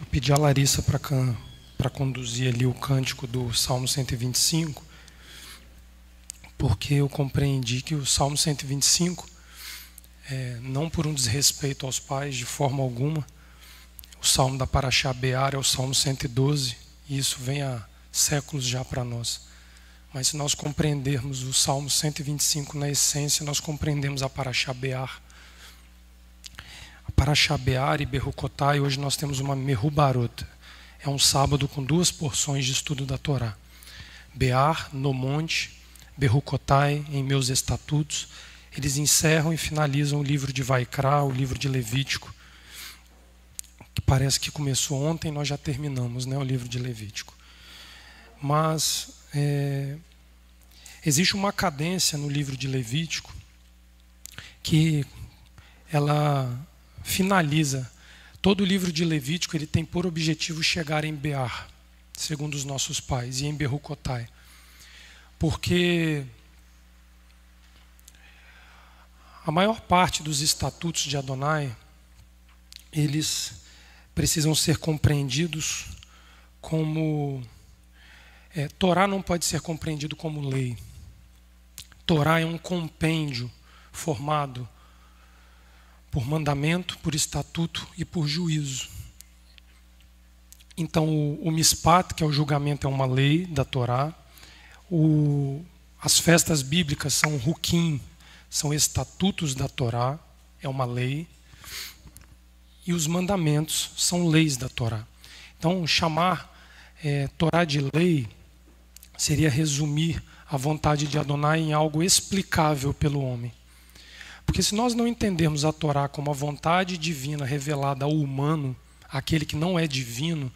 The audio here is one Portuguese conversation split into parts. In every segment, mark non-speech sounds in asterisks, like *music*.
Eu pedi a Larissa para para conduzir ali o cântico do Salmo 125, porque eu compreendi que o Salmo 125 é, não por um desrespeito aos pais de forma alguma. O salmo da Paraxá Bear é o salmo 112, e isso vem há séculos já para nós. Mas se nós compreendermos o salmo 125 na essência, nós compreendemos a Paraxá Bear. A Paraxá Bear e Berrucotai, hoje nós temos uma Merrubarota. É um sábado com duas porções de estudo da Torá. Bear, no monte, Berrucotai, em meus estatutos, eles encerram e finalizam o livro de Vaikra, o livro de Levítico, que parece que começou ontem, nós já terminamos né, o livro de Levítico. Mas é, existe uma cadência no livro de Levítico que ela finaliza. Todo o livro de Levítico ele tem por objetivo chegar em Bear, segundo os nossos pais, e em Berrucotai. Porque A maior parte dos estatutos de Adonai, eles precisam ser compreendidos como. É, Torá não pode ser compreendido como lei. Torá é um compêndio formado por mandamento, por estatuto e por juízo. Então, o, o mispat, que é o julgamento, é uma lei da Torá. O, as festas bíblicas são ruquim, são estatutos da Torá, é uma lei, e os mandamentos são leis da Torá. Então, chamar é, Torá de lei seria resumir a vontade de Adonai em algo explicável pelo homem. Porque se nós não entendermos a Torá como a vontade divina revelada ao humano, aquele que não é divino,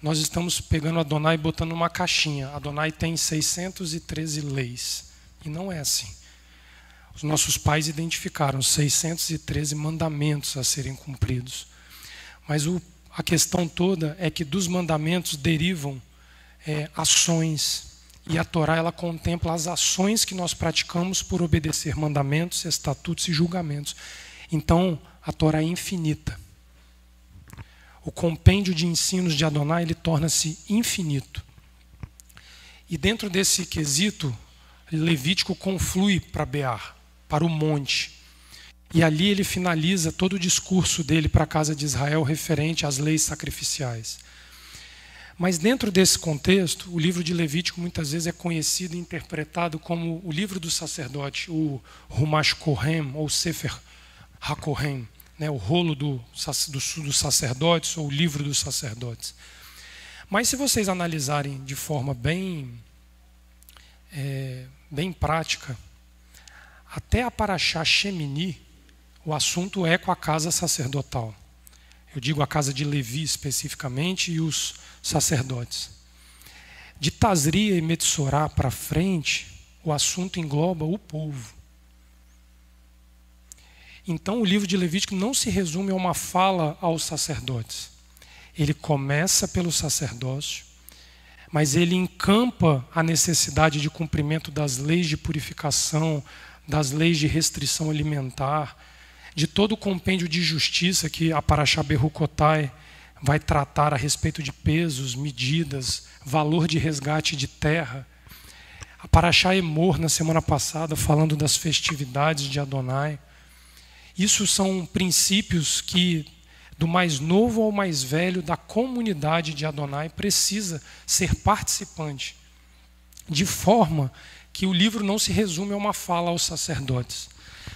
nós estamos pegando Adonai e botando numa caixinha. Adonai tem 613 leis. E não é assim. Os nossos pais identificaram 613 mandamentos a serem cumpridos. Mas o, a questão toda é que dos mandamentos derivam é, ações. E a Torá ela contempla as ações que nós praticamos por obedecer mandamentos, estatutos e julgamentos. Então, a Torá é infinita. O compêndio de ensinos de Adonai ele torna-se infinito. E dentro desse quesito, Levítico conflui para Bear para o monte. E ali ele finaliza todo o discurso dele para a casa de Israel referente às leis sacrificiais. Mas dentro desse contexto, o livro de Levítico muitas vezes é conhecido e interpretado como o livro do sacerdote, o Rumash Kohem, ou Sefer HaKohem, né, o rolo do, do, dos sacerdotes ou o livro dos sacerdotes. Mas se vocês analisarem de forma bem, é, bem prática, até a Paraxá Shemini, o assunto é com a casa sacerdotal. Eu digo a casa de Levi especificamente e os sacerdotes. De Tazria e Metsorá para frente, o assunto engloba o povo. Então, o livro de Levítico não se resume a uma fala aos sacerdotes. Ele começa pelo sacerdócio, mas ele encampa a necessidade de cumprimento das leis de purificação, das leis de restrição alimentar, de todo o compêndio de justiça que a Paraxá Berukotai vai tratar a respeito de pesos, medidas, valor de resgate de terra. A Paraxá Emor, na semana passada, falando das festividades de Adonai. Isso são princípios que, do mais novo ao mais velho, da comunidade de Adonai, precisa ser participante. De forma que o livro não se resume a uma fala aos sacerdotes.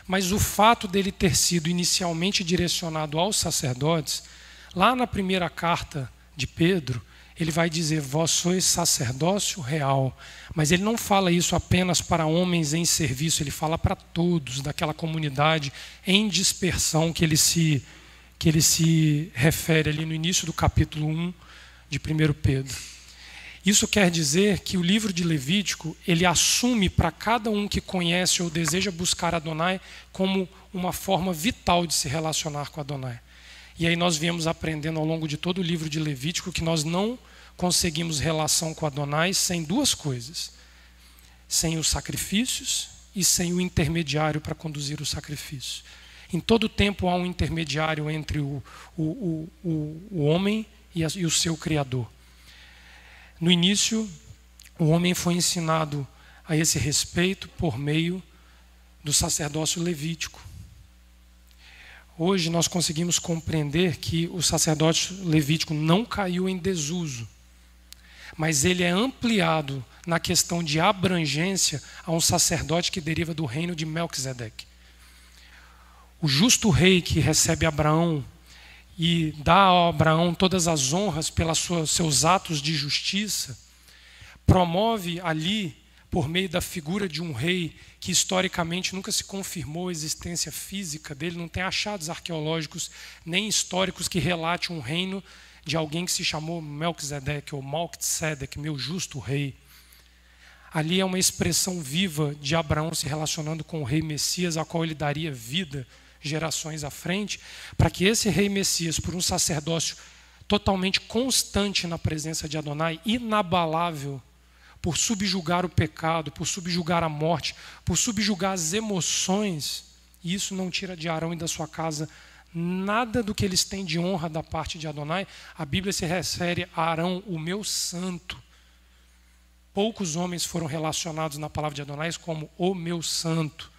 Mas o fato dele ter sido inicialmente direcionado aos sacerdotes, lá na primeira carta de Pedro, ele vai dizer: Vós sois sacerdócio real. Mas ele não fala isso apenas para homens em serviço, ele fala para todos daquela comunidade em dispersão que ele se, que ele se refere ali no início do capítulo 1 de 1 Pedro. Isso quer dizer que o livro de Levítico, ele assume para cada um que conhece ou deseja buscar Adonai como uma forma vital de se relacionar com Adonai. E aí nós viemos aprendendo ao longo de todo o livro de Levítico que nós não conseguimos relação com Adonai sem duas coisas: sem os sacrifícios e sem o intermediário para conduzir o sacrifício. Em todo tempo há um intermediário entre o, o, o, o homem e, a, e o seu Criador. No início, o homem foi ensinado a esse respeito por meio do sacerdócio levítico. Hoje nós conseguimos compreender que o sacerdócio levítico não caiu em desuso, mas ele é ampliado na questão de abrangência a um sacerdote que deriva do reino de Melquisedeque. O justo rei que recebe Abraão e dá a Abraão todas as honras pelos seus atos de justiça, promove ali, por meio da figura de um rei que historicamente nunca se confirmou a existência física dele, não tem achados arqueológicos nem históricos que relate um reino de alguém que se chamou Melquisedeque ou Malquisedeque, meu justo rei. Ali é uma expressão viva de Abraão se relacionando com o rei Messias, a qual ele daria vida gerações à frente, para que esse rei Messias, por um sacerdócio totalmente constante na presença de Adonai, inabalável, por subjugar o pecado, por subjugar a morte, por subjugar as emoções, e isso não tira de Arão e da sua casa nada do que eles têm de honra da parte de Adonai. A Bíblia se refere a Arão, o meu santo. Poucos homens foram relacionados na palavra de Adonai como o meu santo.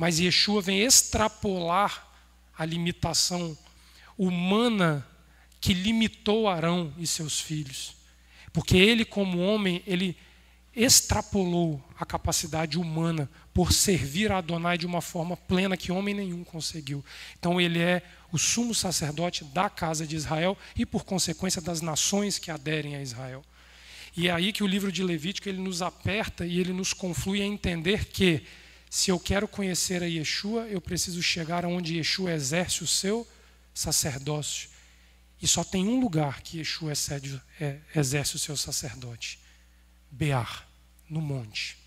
Mas Yeshua vem extrapolar a limitação humana que limitou Arão e seus filhos. Porque ele, como homem, ele extrapolou a capacidade humana por servir a Adonai de uma forma plena que homem nenhum conseguiu. Então ele é o sumo sacerdote da casa de Israel e por consequência das nações que aderem a Israel. E é aí que o livro de Levítico ele nos aperta e ele nos conflui a entender que se eu quero conhecer a Yeshua, eu preciso chegar aonde Yeshua exerce o seu sacerdócio. E só tem um lugar que Yeshua excede, é, exerce o seu sacerdote: Bear, no monte.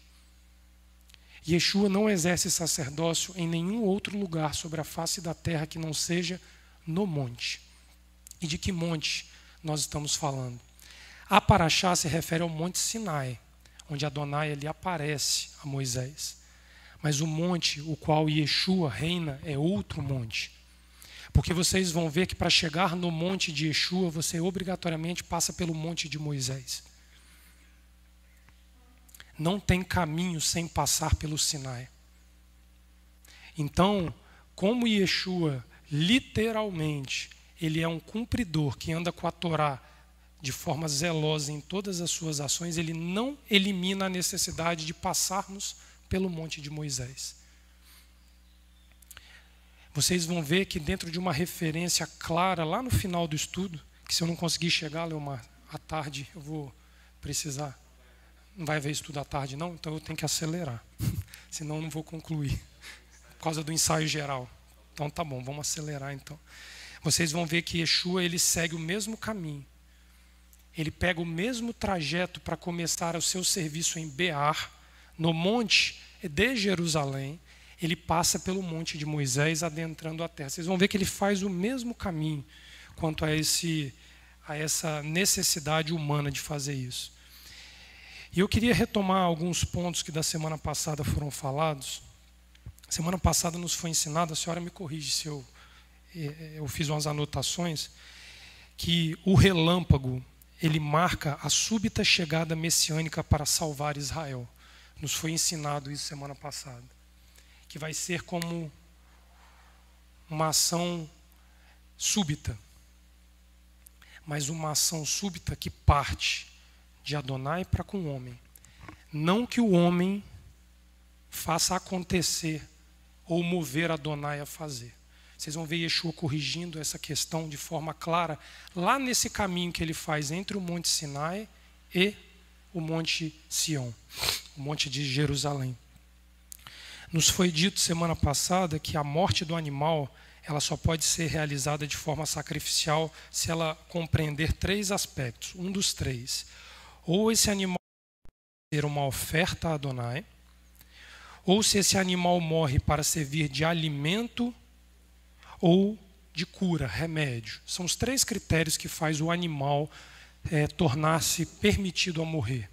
Yeshua não exerce sacerdócio em nenhum outro lugar sobre a face da terra que não seja no monte. E de que monte nós estamos falando? A Paraxá se refere ao Monte Sinai, onde Adonai ele aparece a Moisés. Mas o monte o qual Yeshua reina é outro monte. Porque vocês vão ver que para chegar no monte de Yeshua, você obrigatoriamente passa pelo monte de Moisés. Não tem caminho sem passar pelo Sinai. Então, como Yeshua, literalmente, ele é um cumpridor que anda com a Torá de forma zelosa em todas as suas ações, ele não elimina a necessidade de passarmos pelo monte de Moisés. Vocês vão ver que dentro de uma referência clara lá no final do estudo, que se eu não conseguir chegar, Leomar, à tarde eu vou precisar. Não vai ver estudo à tarde, não? Então eu tenho que acelerar, *laughs* senão eu não vou concluir, por causa do ensaio geral. Então tá bom, vamos acelerar então. Vocês vão ver que Yeshua ele segue o mesmo caminho. Ele pega o mesmo trajeto para começar o seu serviço em Bear, no monte de Jerusalém, ele passa pelo monte de Moisés adentrando a terra. Vocês vão ver que ele faz o mesmo caminho quanto a, esse, a essa necessidade humana de fazer isso. E eu queria retomar alguns pontos que da semana passada foram falados. Semana passada nos foi ensinado, a senhora me corrige se eu, eh, eu fiz umas anotações, que o relâmpago ele marca a súbita chegada messiânica para salvar Israel. Nos foi ensinado isso semana passada. Que vai ser como uma ação súbita, mas uma ação súbita que parte de Adonai para com o homem. Não que o homem faça acontecer ou mover Adonai a fazer. Vocês vão ver Yeshua corrigindo essa questão de forma clara lá nesse caminho que ele faz entre o Monte Sinai e o Monte Sião, o Monte de Jerusalém. Nos foi dito semana passada que a morte do animal ela só pode ser realizada de forma sacrificial se ela compreender três aspectos, um dos três. Ou esse animal ser uma oferta a Adonai, ou se esse animal morre para servir de alimento ou de cura, remédio. São os três critérios que faz o animal é, tornasse permitido a morrer.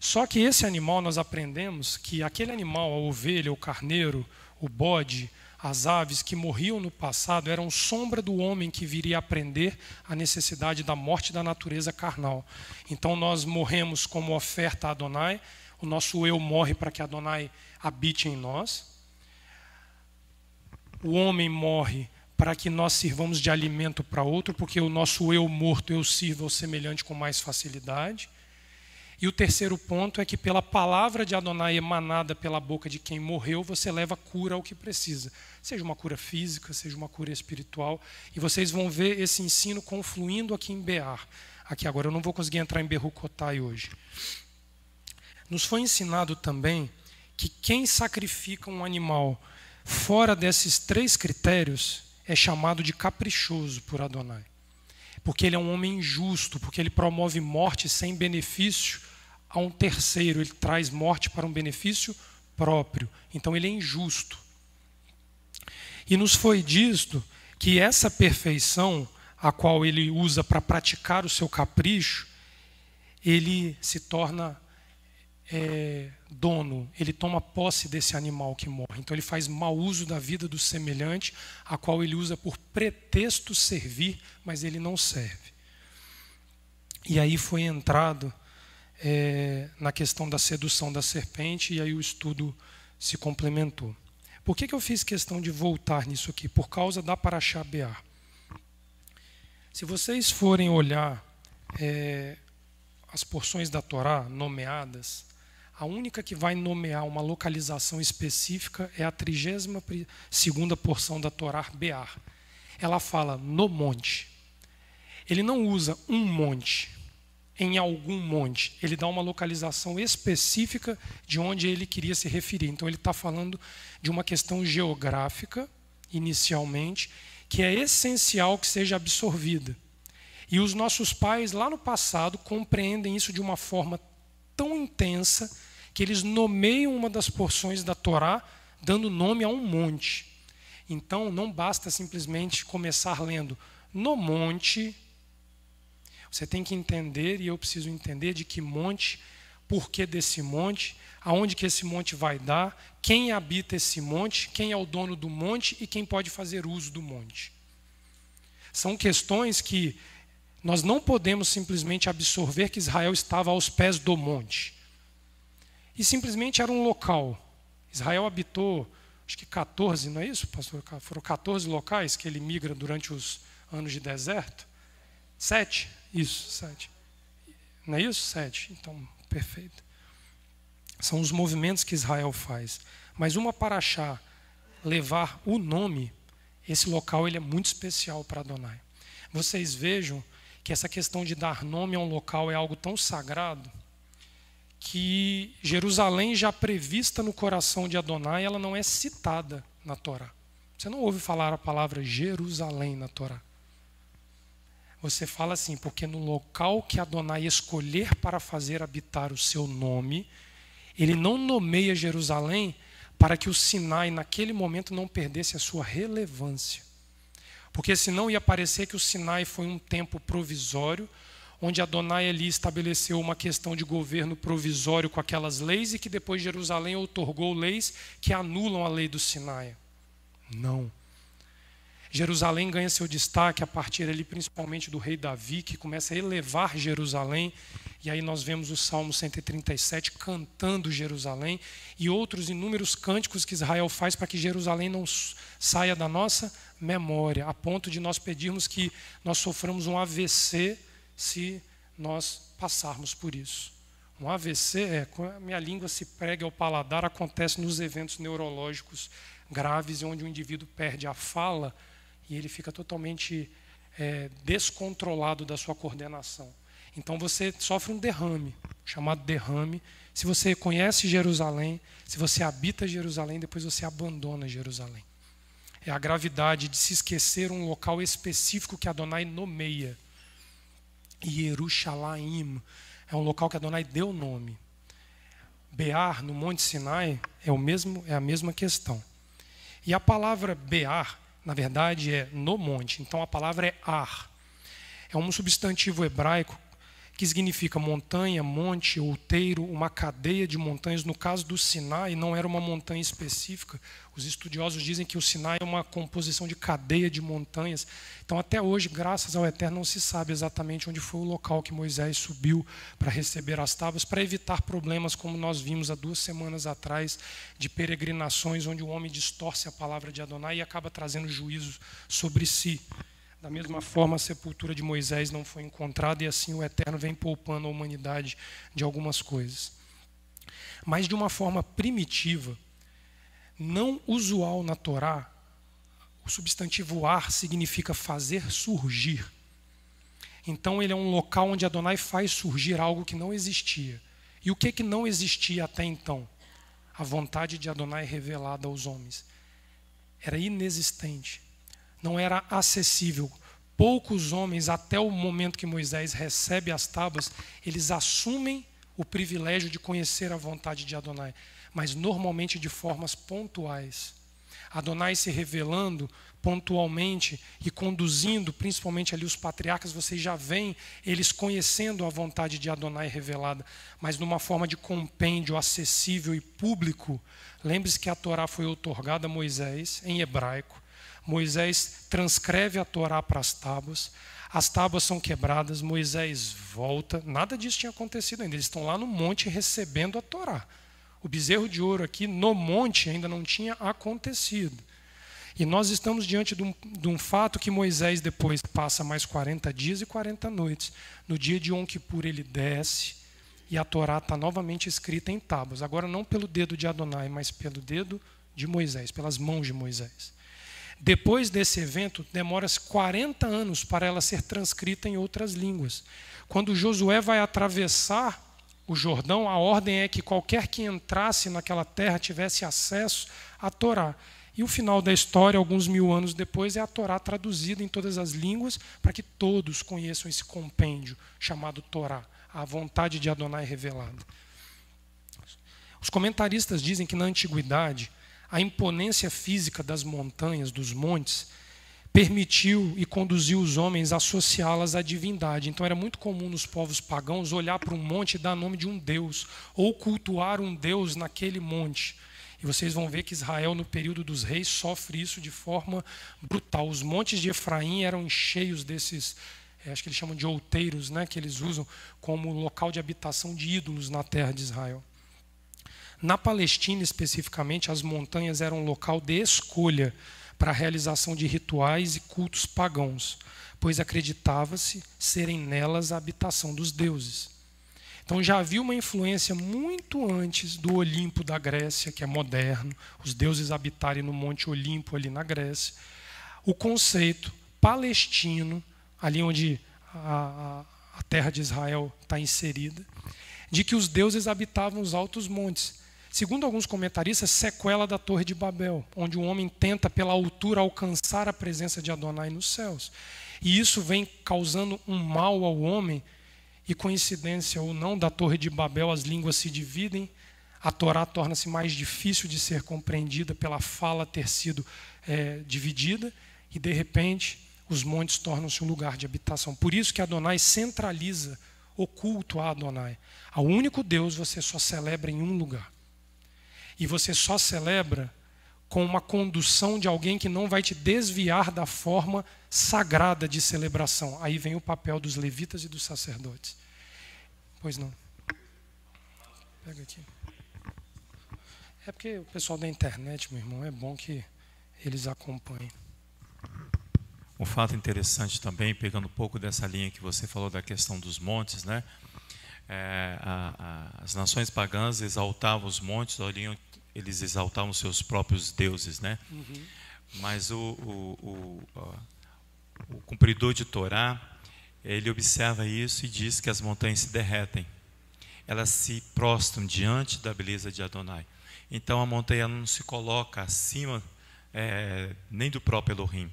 Só que esse animal, nós aprendemos que aquele animal, a ovelha, o carneiro, o bode, as aves que morriam no passado eram sombra do homem que viria a aprender a necessidade da morte da natureza carnal. Então nós morremos como oferta a Adonai, o nosso eu morre para que Adonai habite em nós. O homem morre para que nós sirvamos de alimento para outro, porque o nosso eu morto, eu sirvo ao semelhante com mais facilidade. E o terceiro ponto é que, pela palavra de Adonai emanada pela boca de quem morreu, você leva cura ao que precisa, seja uma cura física, seja uma cura espiritual. E vocês vão ver esse ensino confluindo aqui em Bear. Aqui agora, eu não vou conseguir entrar em Berrucotai hoje. Nos foi ensinado também que quem sacrifica um animal fora desses três critérios é chamado de caprichoso por Adonai. Porque ele é um homem injusto, porque ele promove morte sem benefício a um terceiro, ele traz morte para um benefício próprio. Então ele é injusto. E nos foi dito que essa perfeição, a qual ele usa para praticar o seu capricho, ele se torna é, dono, ele toma posse desse animal que morre. Então ele faz mau uso da vida do semelhante, a qual ele usa por pretexto servir, mas ele não serve. E aí foi entrado é, na questão da sedução da serpente, e aí o estudo se complementou. Por que, que eu fiz questão de voltar nisso aqui? Por causa da Paraxá Se vocês forem olhar é, as porções da Torá nomeadas, a única que vai nomear uma localização específica é a 32ª porção da Torá, Bear. Ela fala no monte. Ele não usa um monte, em algum monte. Ele dá uma localização específica de onde ele queria se referir. Então, ele está falando de uma questão geográfica, inicialmente, que é essencial que seja absorvida. E os nossos pais, lá no passado, compreendem isso de uma forma tão intensa que eles nomeiam uma das porções da Torá, dando nome a um monte. Então, não basta simplesmente começar lendo no monte. Você tem que entender, e eu preciso entender, de que monte, por que desse monte, aonde que esse monte vai dar, quem habita esse monte, quem é o dono do monte e quem pode fazer uso do monte. São questões que nós não podemos simplesmente absorver que Israel estava aos pés do monte e simplesmente era um local. Israel habitou, acho que 14, não é isso, pastor? Foram 14 locais que ele migra durante os anos de deserto. Sete? Isso, sete. Não é isso? Sete. Então, perfeito. São os movimentos que Israel faz. Mas uma paraxá levar o nome, esse local ele é muito especial para Adonai. Vocês vejam que essa questão de dar nome a um local é algo tão sagrado que Jerusalém já prevista no coração de Adonai, ela não é citada na Torá. Você não ouve falar a palavra Jerusalém na Torá. Você fala assim, porque no local que Adonai escolher para fazer habitar o seu nome, ele não nomeia Jerusalém para que o Sinai, naquele momento, não perdesse a sua relevância. Porque senão ia parecer que o Sinai foi um tempo provisório onde Adonai ali estabeleceu uma questão de governo provisório com aquelas leis e que depois Jerusalém outorgou leis que anulam a lei do Sinai. Não. Jerusalém ganha seu destaque a partir ali principalmente do rei Davi, que começa a elevar Jerusalém, e aí nós vemos o Salmo 137 cantando Jerusalém e outros inúmeros cânticos que Israel faz para que Jerusalém não saia da nossa memória, a ponto de nós pedirmos que nós soframos um AVC se nós passarmos por isso. Um AVC é quando a minha língua se prega ao paladar, acontece nos eventos neurológicos graves, onde o indivíduo perde a fala e ele fica totalmente é, descontrolado da sua coordenação. Então você sofre um derrame, chamado derrame. Se você conhece Jerusalém, se você habita Jerusalém, depois você abandona Jerusalém. É a gravidade de se esquecer um local específico que Adonai nomeia. Jerusalém é um local que Adonai deu o nome. Bear, no Monte Sinai, é, o mesmo, é a mesma questão. E a palavra Bear, na verdade, é no monte. Então a palavra é ar. É um substantivo hebraico que significa montanha, monte, outeiro, uma cadeia de montanhas. No caso do Sinai, não era uma montanha específica. Os estudiosos dizem que o Sinai é uma composição de cadeia de montanhas. Então, até hoje, graças ao Eterno, não se sabe exatamente onde foi o local que Moisés subiu para receber as tábuas, para evitar problemas como nós vimos há duas semanas atrás, de peregrinações onde o homem distorce a palavra de Adonai e acaba trazendo juízo sobre si. Da mesma forma, a sepultura de Moisés não foi encontrada, e assim o Eterno vem poupando a humanidade de algumas coisas. Mas de uma forma primitiva, não usual na Torá, o substantivo ar significa fazer surgir. Então ele é um local onde Adonai faz surgir algo que não existia. E o que que não existia até então? A vontade de Adonai revelada aos homens. Era inexistente não era acessível. Poucos homens, até o momento que Moisés recebe as tábuas, eles assumem o privilégio de conhecer a vontade de Adonai, mas normalmente de formas pontuais. Adonai se revelando pontualmente e conduzindo, principalmente ali os patriarcas, vocês já veem eles conhecendo a vontade de Adonai revelada, mas numa forma de compêndio acessível e público. Lembre-se que a Torá foi outorgada a Moisés em hebraico, Moisés transcreve a Torá para as tábuas, as tábuas são quebradas, Moisés volta, nada disso tinha acontecido ainda, eles estão lá no monte recebendo a Torá. O bezerro de ouro aqui no monte ainda não tinha acontecido. E nós estamos diante de um, de um, fato que Moisés depois passa mais 40 dias e 40 noites. No dia de Yom ele desce e a Torá está novamente escrita em tábuas. Agora não pelo dedo de Adonai, mas pelo dedo de Moisés, pelas mãos de Moisés. Depois desse evento, demora-se 40 anos para ela ser transcrita em outras línguas. Quando Josué vai atravessar o Jordão, a ordem é que qualquer que entrasse naquela terra tivesse acesso à Torá. E o final da história, alguns mil anos depois, é a Torá traduzida em todas as línguas para que todos conheçam esse compêndio chamado Torá, a vontade de Adonai revelada. Os comentaristas dizem que na antiguidade a imponência física das montanhas, dos montes, permitiu e conduziu os homens a associá-las à divindade. Então era muito comum nos povos pagãos olhar para um monte e dar nome de um deus, ou cultuar um deus naquele monte. E vocês vão ver que Israel, no período dos reis, sofre isso de forma brutal. Os montes de Efraim eram cheios desses, eh, acho que eles chamam de outeiros, né, que eles usam como local de habitação de ídolos na terra de Israel. Na Palestina, especificamente, as montanhas eram um local de escolha para a realização de rituais e cultos pagãos, pois acreditava-se serem nelas a habitação dos deuses. Então já havia uma influência muito antes do Olimpo da Grécia, que é moderno, os deuses habitarem no Monte Olimpo ali na Grécia. O conceito palestino, ali onde a, a terra de Israel está inserida, de que os deuses habitavam os altos montes. Segundo alguns comentaristas, sequela da Torre de Babel, onde o homem tenta pela altura alcançar a presença de Adonai nos céus. E isso vem causando um mal ao homem, e coincidência ou não, da Torre de Babel as línguas se dividem, a Torá torna-se mais difícil de ser compreendida pela fala ter sido é, dividida, e de repente os montes tornam-se um lugar de habitação. Por isso que Adonai centraliza o culto a Adonai. Ao único Deus você só celebra em um lugar. E você só celebra com uma condução de alguém que não vai te desviar da forma sagrada de celebração. Aí vem o papel dos levitas e dos sacerdotes. Pois não. Pega aqui. É porque o pessoal da internet, meu irmão, é bom que eles acompanhem. Um fato interessante também, pegando um pouco dessa linha que você falou da questão dos montes, né? É, a, a, as nações pagãs exaltavam os montes, olhavam eles exaltavam seus próprios deuses, né? Uhum. Mas o, o, o, o cumpridor de Torá, ele observa isso e diz que as montanhas se derretem. Elas se prostram diante da beleza de Adonai. Então a montanha não se coloca acima é, nem do próprio Elohim.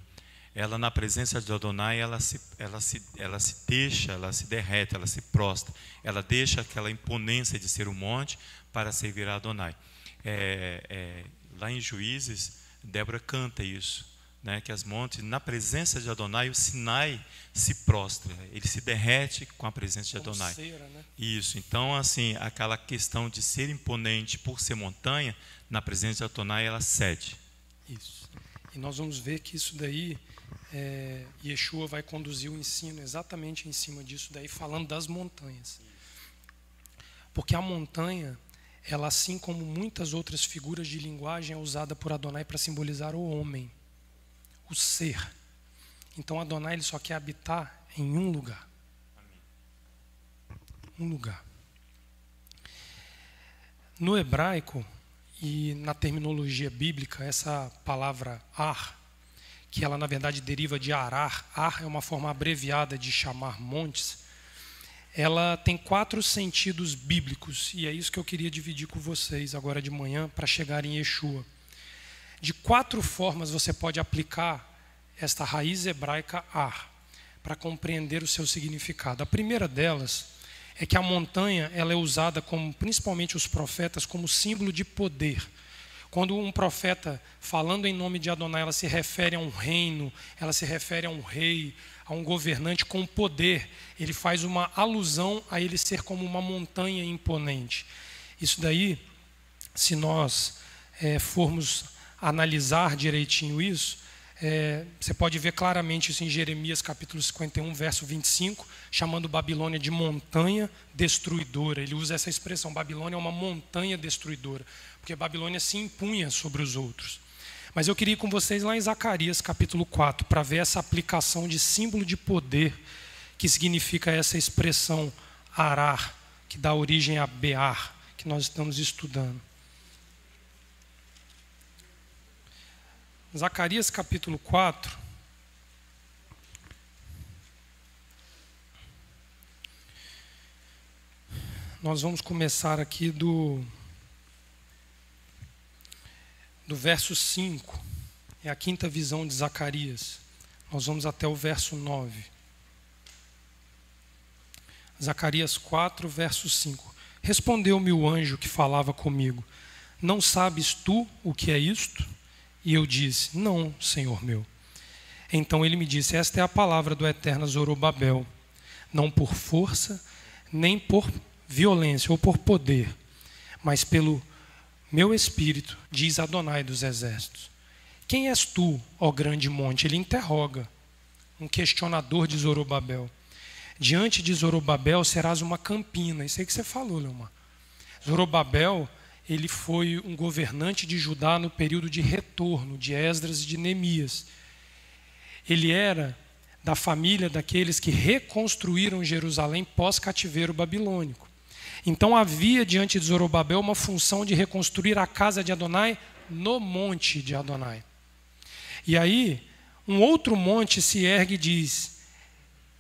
Ela na presença de Adonai, ela se, ela, se, ela se deixa, ela se derrete, ela se prostra. Ela deixa aquela imponência de ser um monte para servir a Adonai é, é, lá em Juízes, Débora canta isso, né, que as montes, na presença de Adonai, o Sinai se prostra, ele se derrete com a presença de Adonai. Cera, né? Isso, então, assim, aquela questão de ser imponente por ser montanha, na presença de Adonai ela cede. Isso. E nós vamos ver que isso daí, é, Yeshua vai conduzir o ensino exatamente em cima disso daí, falando das montanhas. Porque a montanha, ela, assim como muitas outras figuras de linguagem, é usada por Adonai para simbolizar o homem, o ser. Então Adonai ele só quer habitar em um lugar. Um lugar. No hebraico e na terminologia bíblica, essa palavra ar, que ela na verdade deriva de arar, ar é uma forma abreviada de chamar montes ela tem quatro sentidos bíblicos, e é isso que eu queria dividir com vocês agora de manhã para chegar em Yeshua. De quatro formas você pode aplicar esta raiz hebraica ar para compreender o seu significado. A primeira delas é que a montanha ela é usada como principalmente os profetas como símbolo de poder quando um profeta, falando em nome de Adonai, ela se refere a um reino, ela se refere a um rei, a um governante com poder, ele faz uma alusão a ele ser como uma montanha imponente. Isso daí, se nós é, formos analisar direitinho isso, é, você pode ver claramente isso em Jeremias capítulo 51, verso 25, chamando Babilônia de montanha destruidora. Ele usa essa expressão: Babilônia é uma montanha destruidora, porque Babilônia se impunha sobre os outros. Mas eu queria ir com vocês lá em Zacarias capítulo 4, para ver essa aplicação de símbolo de poder, que significa essa expressão arar, que dá origem a bear, que nós estamos estudando. Zacarias capítulo 4. Nós vamos começar aqui do, do verso 5. É a quinta visão de Zacarias. Nós vamos até o verso 9. Zacarias 4, verso 5. Respondeu-me o anjo que falava comigo: Não sabes tu o que é isto? E eu disse: Não, Senhor meu. Então ele me disse: Esta é a palavra do eterno Zorobabel, não por força, nem por violência ou por poder, mas pelo meu espírito, diz Adonai dos exércitos. Quem és tu, ó grande monte? Ele interroga, um questionador de Zorobabel. Diante de Zorobabel serás uma campina. Isso aí que você falou, Leomar. Zorobabel ele foi um governante de Judá no período de retorno de Esdras e de Neemias. Ele era da família daqueles que reconstruíram Jerusalém pós-cativeiro babilônico. Então havia diante de Zorobabel uma função de reconstruir a casa de Adonai no monte de Adonai. E aí, um outro monte se ergue e diz: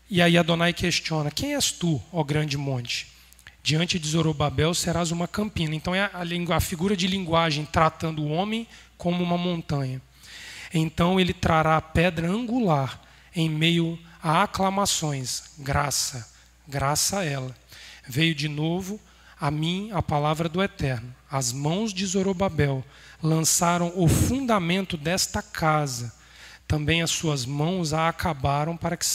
E aí Adonai questiona: Quem és tu, ó grande monte? diante de Zorobabel serás uma campina. Então é a, a, figura de linguagem tratando o homem como uma montanha. Então ele trará a pedra angular em meio a aclamações, graça, graça a ela. Veio de novo a mim a palavra do Eterno. As mãos de Zorobabel lançaram o fundamento desta casa. Também as suas mãos a acabaram para que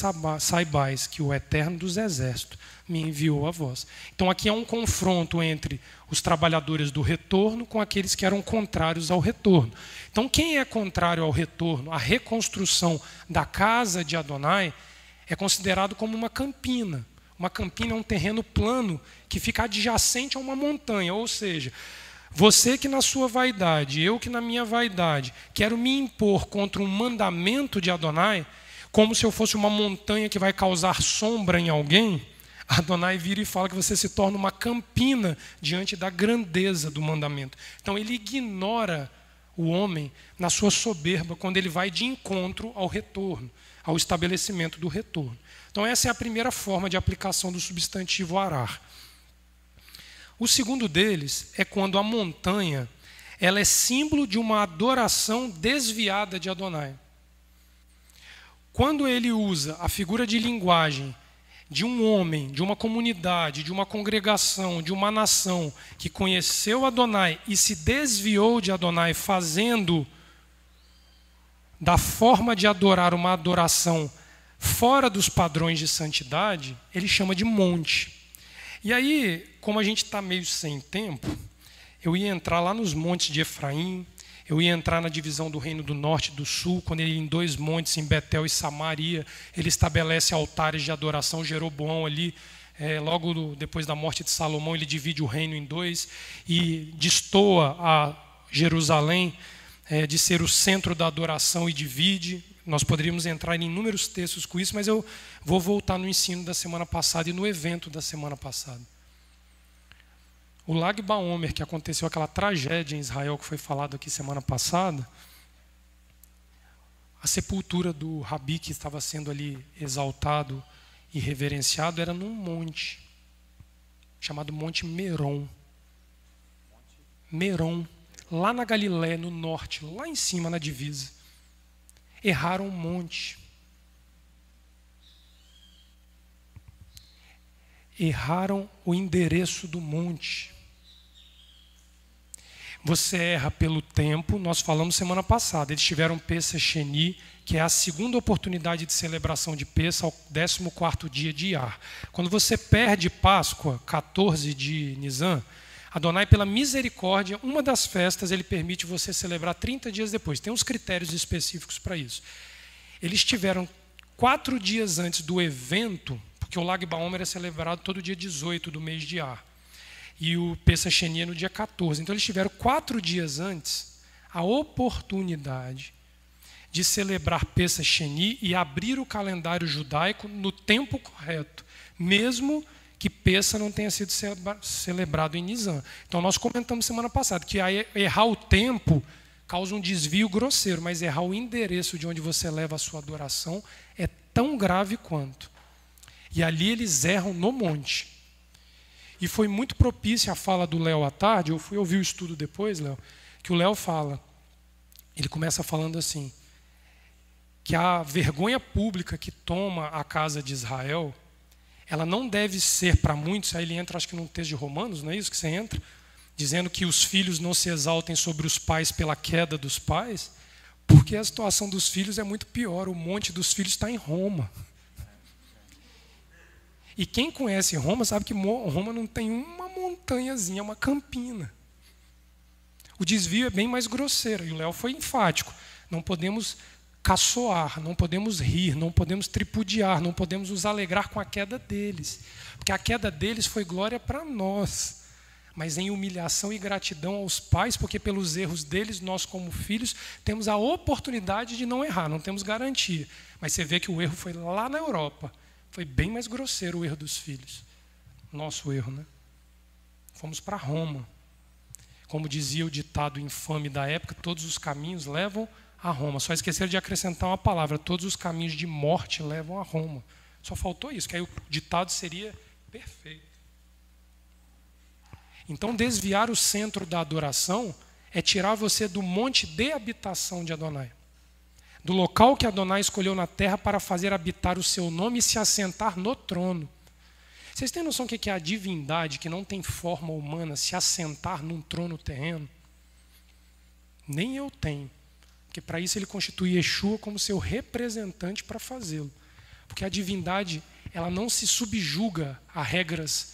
saibais que o Eterno dos Exércitos me enviou a vós. Então aqui é um confronto entre os trabalhadores do retorno com aqueles que eram contrários ao retorno. Então quem é contrário ao retorno, à reconstrução da casa de Adonai, é considerado como uma campina. Uma campina é um terreno plano que fica adjacente a uma montanha, ou seja, você que na sua vaidade, eu que na minha vaidade, quero me impor contra um mandamento de Adonai, como se eu fosse uma montanha que vai causar sombra em alguém, Adonai vira e fala que você se torna uma campina diante da grandeza do mandamento. Então ele ignora o homem na sua soberba quando ele vai de encontro ao retorno, ao estabelecimento do retorno. Então essa é a primeira forma de aplicação do substantivo arar. O segundo deles é quando a montanha ela é símbolo de uma adoração desviada de Adonai. Quando ele usa a figura de linguagem de um homem, de uma comunidade, de uma congregação, de uma nação que conheceu Adonai e se desviou de Adonai, fazendo da forma de adorar uma adoração fora dos padrões de santidade, ele chama de monte. E aí, como a gente está meio sem tempo, eu ia entrar lá nos montes de Efraim, eu ia entrar na divisão do reino do norte e do sul, quando ele, em dois montes, em Betel e Samaria, ele estabelece altares de adoração. Jeroboão ali, é, logo do, depois da morte de Salomão, ele divide o reino em dois e destoa a Jerusalém é, de ser o centro da adoração e divide. Nós poderíamos entrar em inúmeros textos com isso, mas eu vou voltar no ensino da semana passada e no evento da semana passada. O Lag Baomer, que aconteceu aquela tragédia em Israel que foi falado aqui semana passada, a sepultura do rabi que estava sendo ali exaltado e reverenciado era num monte chamado Monte Meron. Meron, lá na Galiléia, no norte, lá em cima na divisa. Erraram um monte. erraram o endereço do monte. Você erra pelo tempo, nós falamos semana passada, eles tiveram Pessa Sheni, que é a segunda oportunidade de celebração de Pessa, ao 14 dia de Iar. Quando você perde Páscoa, 14 de Nisan, Adonai, pela misericórdia, uma das festas ele permite você celebrar 30 dias depois. Tem uns critérios específicos para isso. Eles tiveram quatro dias antes do evento porque o Lag Baomer é celebrado todo dia 18 do mês de Ar. E o Pesach é no dia 14. Então eles tiveram quatro dias antes a oportunidade de celebrar Pesach e abrir o calendário judaico no tempo correto, mesmo que Pesach não tenha sido celebrado em Nizam. Então nós comentamos semana passada que errar o tempo causa um desvio grosseiro, mas errar o endereço de onde você leva a sua adoração é tão grave quanto. E ali eles erram no monte. E foi muito propícia a fala do Léo à tarde, eu fui ouvir o estudo depois, Léo, que o Léo fala. Ele começa falando assim: que a vergonha pública que toma a casa de Israel, ela não deve ser para muitos, aí ele entra, acho que num texto de Romanos, não é isso que você entra? Dizendo que os filhos não se exaltem sobre os pais pela queda dos pais, porque a situação dos filhos é muito pior, o monte dos filhos está em Roma. E quem conhece Roma sabe que Roma não tem uma montanhazinha, uma campina. O desvio é bem mais grosseiro, e o Léo foi enfático. Não podemos caçoar, não podemos rir, não podemos tripudiar, não podemos nos alegrar com a queda deles. Porque a queda deles foi glória para nós, mas em humilhação e gratidão aos pais, porque pelos erros deles, nós, como filhos, temos a oportunidade de não errar, não temos garantia. Mas você vê que o erro foi lá na Europa. Foi bem mais grosseiro o erro dos filhos. Nosso erro, né? Fomos para Roma. Como dizia o ditado infame da época, todos os caminhos levam a Roma. Só esqueceram de acrescentar uma palavra: todos os caminhos de morte levam a Roma. Só faltou isso, que aí o ditado seria perfeito. Então, desviar o centro da adoração é tirar você do monte de habitação de Adonai do local que Adonai escolheu na terra para fazer habitar o seu nome e se assentar no trono. Vocês têm noção do que é a divindade que não tem forma humana se assentar num trono terreno? Nem eu tenho. Porque para isso ele constitui Yeshua como seu representante para fazê-lo. Porque a divindade, ela não se subjuga a regras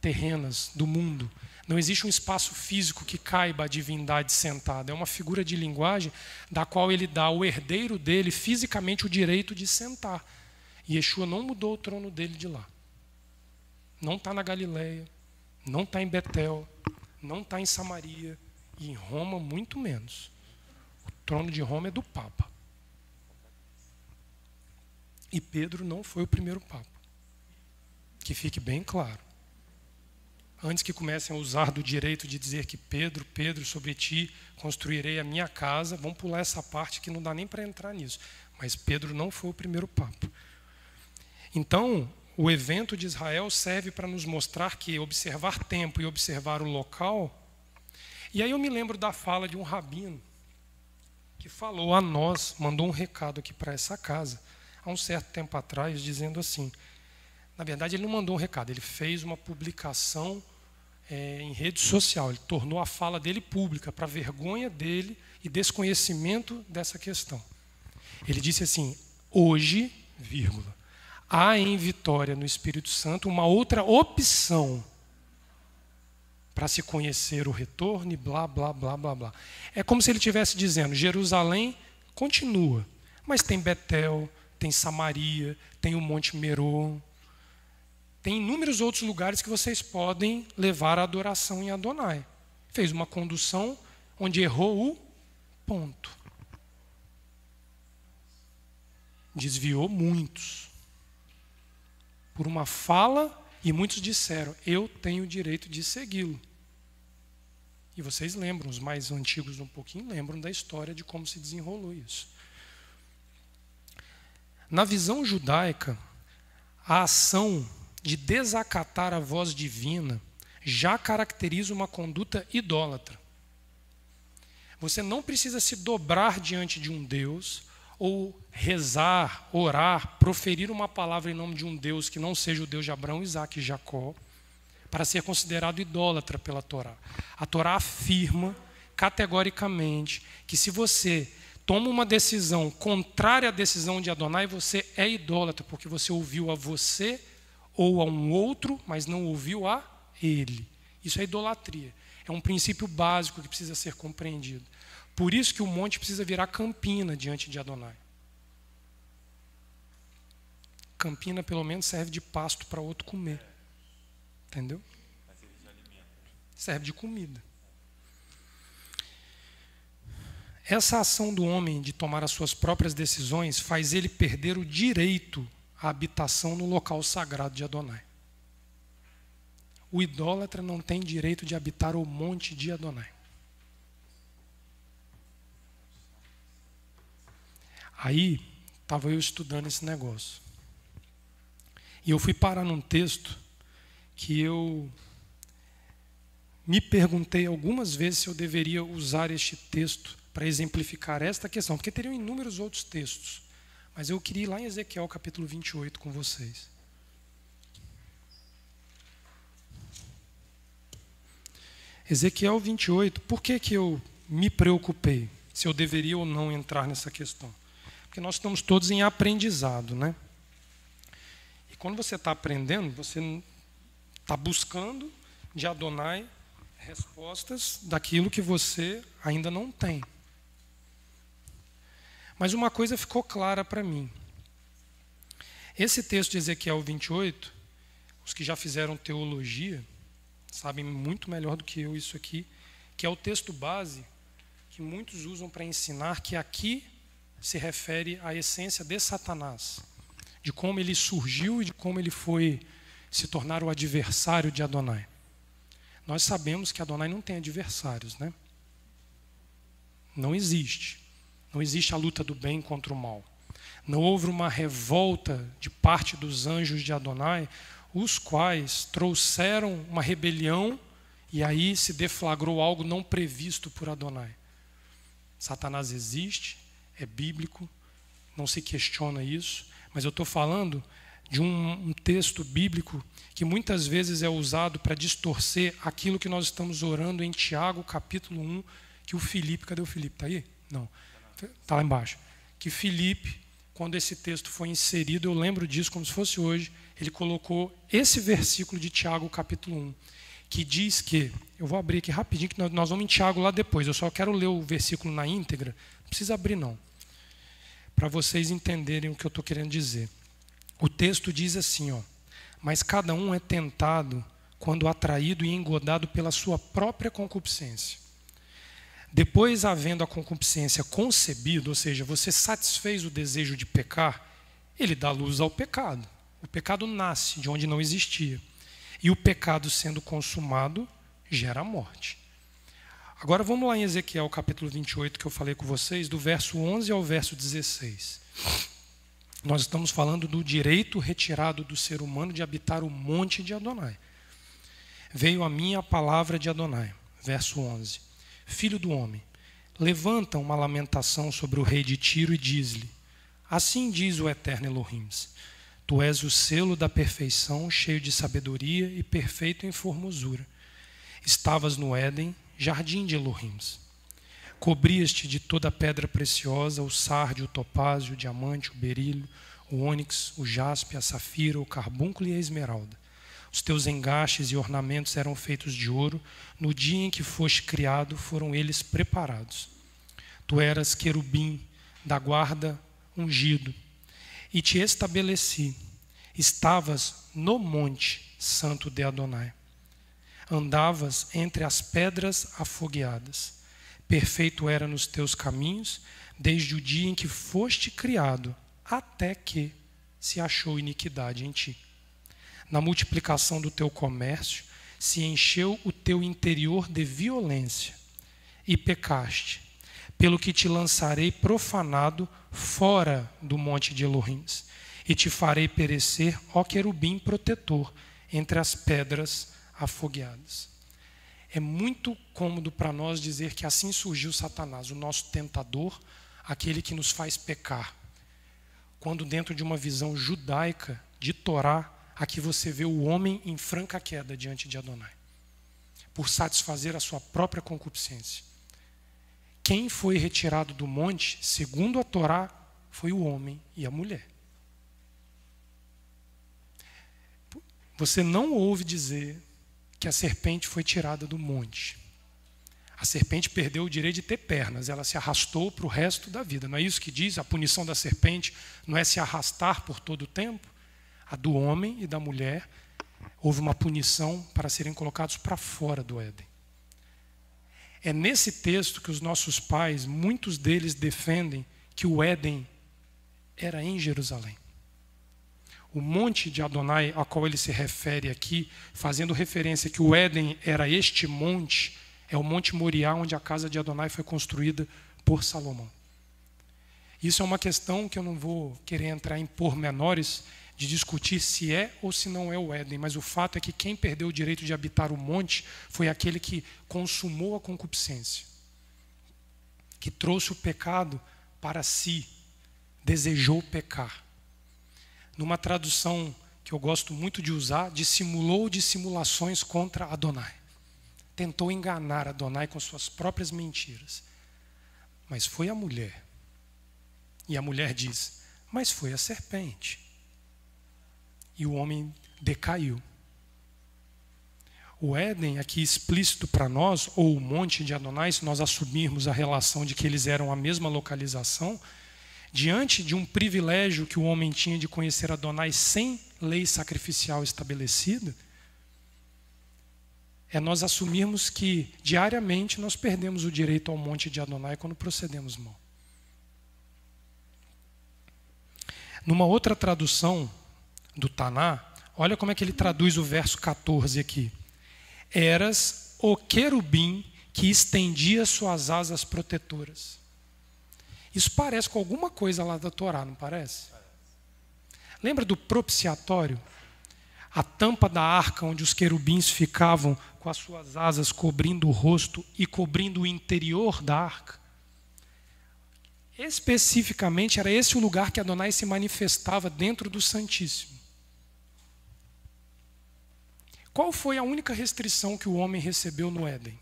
terrenas do mundo. Não existe um espaço físico que caiba a divindade sentada. É uma figura de linguagem da qual ele dá ao herdeiro dele fisicamente o direito de sentar. E Yeshua não mudou o trono dele de lá. Não está na Galileia, não está em Betel, não está em Samaria e em Roma muito menos. O trono de Roma é do Papa. E Pedro não foi o primeiro Papa. Que fique bem claro antes que comecem a usar do direito de dizer que Pedro, Pedro, sobre ti construirei a minha casa, vão pular essa parte que não dá nem para entrar nisso. Mas Pedro não foi o primeiro papa. Então, o evento de Israel serve para nos mostrar que observar tempo e observar o local. E aí eu me lembro da fala de um rabino que falou a nós, mandou um recado aqui para essa casa, há um certo tempo atrás, dizendo assim: na verdade, ele não mandou um recado, ele fez uma publicação é, em rede social. Ele tornou a fala dele pública, para vergonha dele e desconhecimento dessa questão. Ele disse assim: hoje, vírgula, há em Vitória, no Espírito Santo, uma outra opção para se conhecer o retorno e blá, blá, blá, blá, blá. É como se ele estivesse dizendo: Jerusalém continua, mas tem Betel, tem Samaria, tem o Monte Meron, tem inúmeros outros lugares que vocês podem levar a adoração em Adonai. Fez uma condução onde errou o ponto. Desviou muitos. Por uma fala, e muitos disseram: Eu tenho o direito de segui-lo. E vocês lembram, os mais antigos um pouquinho lembram da história de como se desenrolou isso. Na visão judaica, a ação de desacatar a voz divina já caracteriza uma conduta idólatra. Você não precisa se dobrar diante de um Deus ou rezar, orar, proferir uma palavra em nome de um Deus que não seja o Deus de Abraão, Isaac e Jacó, para ser considerado idólatra pela Torá. A Torá afirma categoricamente que se você toma uma decisão contrária à decisão de Adonai, você é idólatra, porque você ouviu a você ou a um outro, mas não ouviu a ele. Isso é idolatria. É um princípio básico que precisa ser compreendido. Por isso que o monte precisa virar campina diante de Adonai. Campina, pelo menos, serve de pasto para outro comer. Entendeu? Serve de comida. Essa ação do homem de tomar as suas próprias decisões faz ele perder o direito a habitação no local sagrado de Adonai. O idólatra não tem direito de habitar o monte de Adonai. Aí, estava eu estudando esse negócio. E eu fui parar num texto que eu me perguntei algumas vezes se eu deveria usar este texto para exemplificar esta questão, porque teriam inúmeros outros textos. Mas eu queria ir lá em Ezequiel capítulo 28 com vocês. Ezequiel 28, por que, que eu me preocupei se eu deveria ou não entrar nessa questão? Porque nós estamos todos em aprendizado, né? E quando você está aprendendo, você está buscando de Adonai respostas daquilo que você ainda não tem. Mas uma coisa ficou clara para mim. Esse texto de Ezequiel 28, os que já fizeram teologia sabem muito melhor do que eu isso aqui, que é o texto base que muitos usam para ensinar que aqui se refere à essência de Satanás, de como ele surgiu e de como ele foi se tornar o adversário de Adonai. Nós sabemos que Adonai não tem adversários, né? Não existe. Não existe a luta do bem contra o mal. Não houve uma revolta de parte dos anjos de Adonai, os quais trouxeram uma rebelião e aí se deflagrou algo não previsto por Adonai. Satanás existe, é bíblico, não se questiona isso, mas eu estou falando de um, um, texto bíblico que muitas vezes é usado para distorcer aquilo que nós estamos orando em Tiago, capítulo 1, que o Filipe, cadê o Filipe? Está aí? Não. Está lá embaixo. Que Filipe, quando esse texto foi inserido, eu lembro disso como se fosse hoje, ele colocou esse versículo de Tiago, capítulo 1, que diz que. Eu vou abrir aqui rapidinho, que nós vamos em Tiago lá depois. Eu só quero ler o versículo na íntegra. Não precisa abrir, não. Para vocês entenderem o que eu estou querendo dizer. O texto diz assim, ó. Mas cada um é tentado quando atraído e engodado pela sua própria concupiscência. Depois, havendo a concupiscência concebido, ou seja, você satisfez o desejo de pecar, ele dá luz ao pecado. O pecado nasce de onde não existia. E o pecado sendo consumado gera a morte. Agora vamos lá em Ezequiel capítulo 28 que eu falei com vocês, do verso 11 ao verso 16. Nós estamos falando do direito retirado do ser humano de habitar o monte de Adonai. Veio a mim a palavra de Adonai, verso 11 Filho do homem, levanta uma lamentação sobre o rei de Tiro e diz-lhe: Assim diz o eterno Elohim: Tu és o selo da perfeição, cheio de sabedoria e perfeito em formosura. Estavas no Éden, jardim de Elohim. Cobrias-te de toda pedra preciosa, o sardio, o topázio, o diamante, o berílio, o ônix, o jaspe, a safira, o carbúnculo e a esmeralda os teus engastes e ornamentos eram feitos de ouro. No dia em que foste criado, foram eles preparados. Tu eras querubim da guarda ungido. E te estabeleci. Estavas no monte santo de Adonai. Andavas entre as pedras afogueadas. Perfeito era nos teus caminhos, desde o dia em que foste criado, até que se achou iniquidade em ti na multiplicação do teu comércio, se encheu o teu interior de violência e pecaste, pelo que te lançarei profanado fora do monte de Elohim e te farei perecer, ó querubim protetor, entre as pedras afogueadas. É muito cômodo para nós dizer que assim surgiu Satanás, o nosso tentador, aquele que nos faz pecar. Quando, dentro de uma visão judaica de Torá, Aqui você vê o homem em franca queda diante de Adonai, por satisfazer a sua própria concupiscência. Quem foi retirado do monte, segundo a Torá, foi o homem e a mulher. Você não ouve dizer que a serpente foi tirada do monte. A serpente perdeu o direito de ter pernas, ela se arrastou para o resto da vida. Não é isso que diz? A punição da serpente não é se arrastar por todo o tempo? a do homem e da mulher, houve uma punição para serem colocados para fora do Éden. É nesse texto que os nossos pais, muitos deles defendem que o Éden era em Jerusalém. O monte de Adonai, a qual ele se refere aqui, fazendo referência que o Éden era este monte, é o Monte Moriá, onde a casa de Adonai foi construída por Salomão. Isso é uma questão que eu não vou querer entrar em pormenores, de discutir se é ou se não é o Éden, mas o fato é que quem perdeu o direito de habitar o monte foi aquele que consumou a concupiscência, que trouxe o pecado para si, desejou pecar. Numa tradução que eu gosto muito de usar, dissimulou dissimulações contra Adonai. Tentou enganar Adonai com suas próprias mentiras. Mas foi a mulher. E a mulher diz: Mas foi a serpente e o homem decaiu. O Éden, aqui é é explícito para nós, ou o Monte de Adonai, se nós assumirmos a relação de que eles eram a mesma localização, diante de um privilégio que o homem tinha de conhecer Adonai sem lei sacrificial estabelecida, é nós assumirmos que diariamente nós perdemos o direito ao monte de Adonai quando procedemos mal. Numa outra tradução, do Taná, olha como é que ele traduz o verso 14 aqui. Eras o querubim que estendia suas asas protetoras. Isso parece com alguma coisa lá da Torá, não parece? Lembra do propiciatório? A tampa da arca onde os querubins ficavam com as suas asas cobrindo o rosto e cobrindo o interior da arca? Especificamente era esse o lugar que Adonai se manifestava dentro do Santíssimo. Qual foi a única restrição que o homem recebeu no Éden?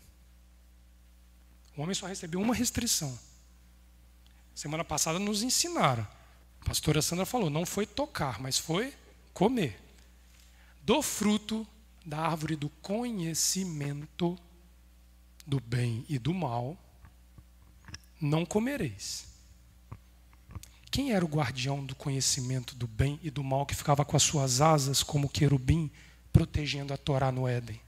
O homem só recebeu uma restrição. Semana passada nos ensinaram. A pastora Sandra falou: não foi tocar, mas foi comer. Do fruto da árvore do conhecimento do bem e do mal, não comereis. Quem era o guardião do conhecimento do bem e do mal que ficava com as suas asas como querubim protegendo a Torá no Éden.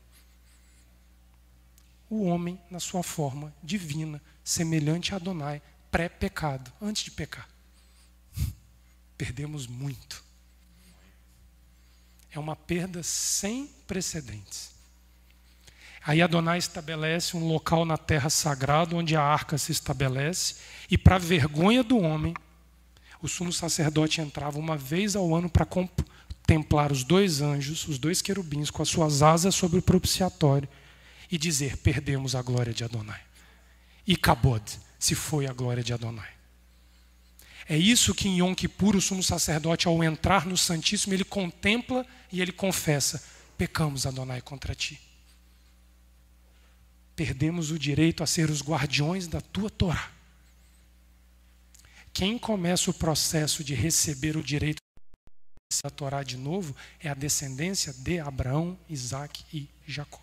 O homem, na sua forma divina, semelhante a Adonai, pré-pecado, antes de pecar. *laughs* Perdemos muito. É uma perda sem precedentes. Aí Adonai estabelece um local na terra sagrado onde a arca se estabelece, e para vergonha do homem, o sumo sacerdote entrava uma vez ao ano para contemplar os dois anjos, os dois querubins, com as suas asas sobre o propiciatório e dizer: Perdemos a glória de Adonai. E cabod, se foi a glória de Adonai. É isso que em Yom Kippur, o sumo sacerdote, ao entrar no Santíssimo, ele contempla e ele confessa: Pecamos, Adonai, contra ti. Perdemos o direito a ser os guardiões da tua Torá. Quem começa o processo de receber o direito a Torá de novo é a descendência de Abraão, Isaac e Jacó.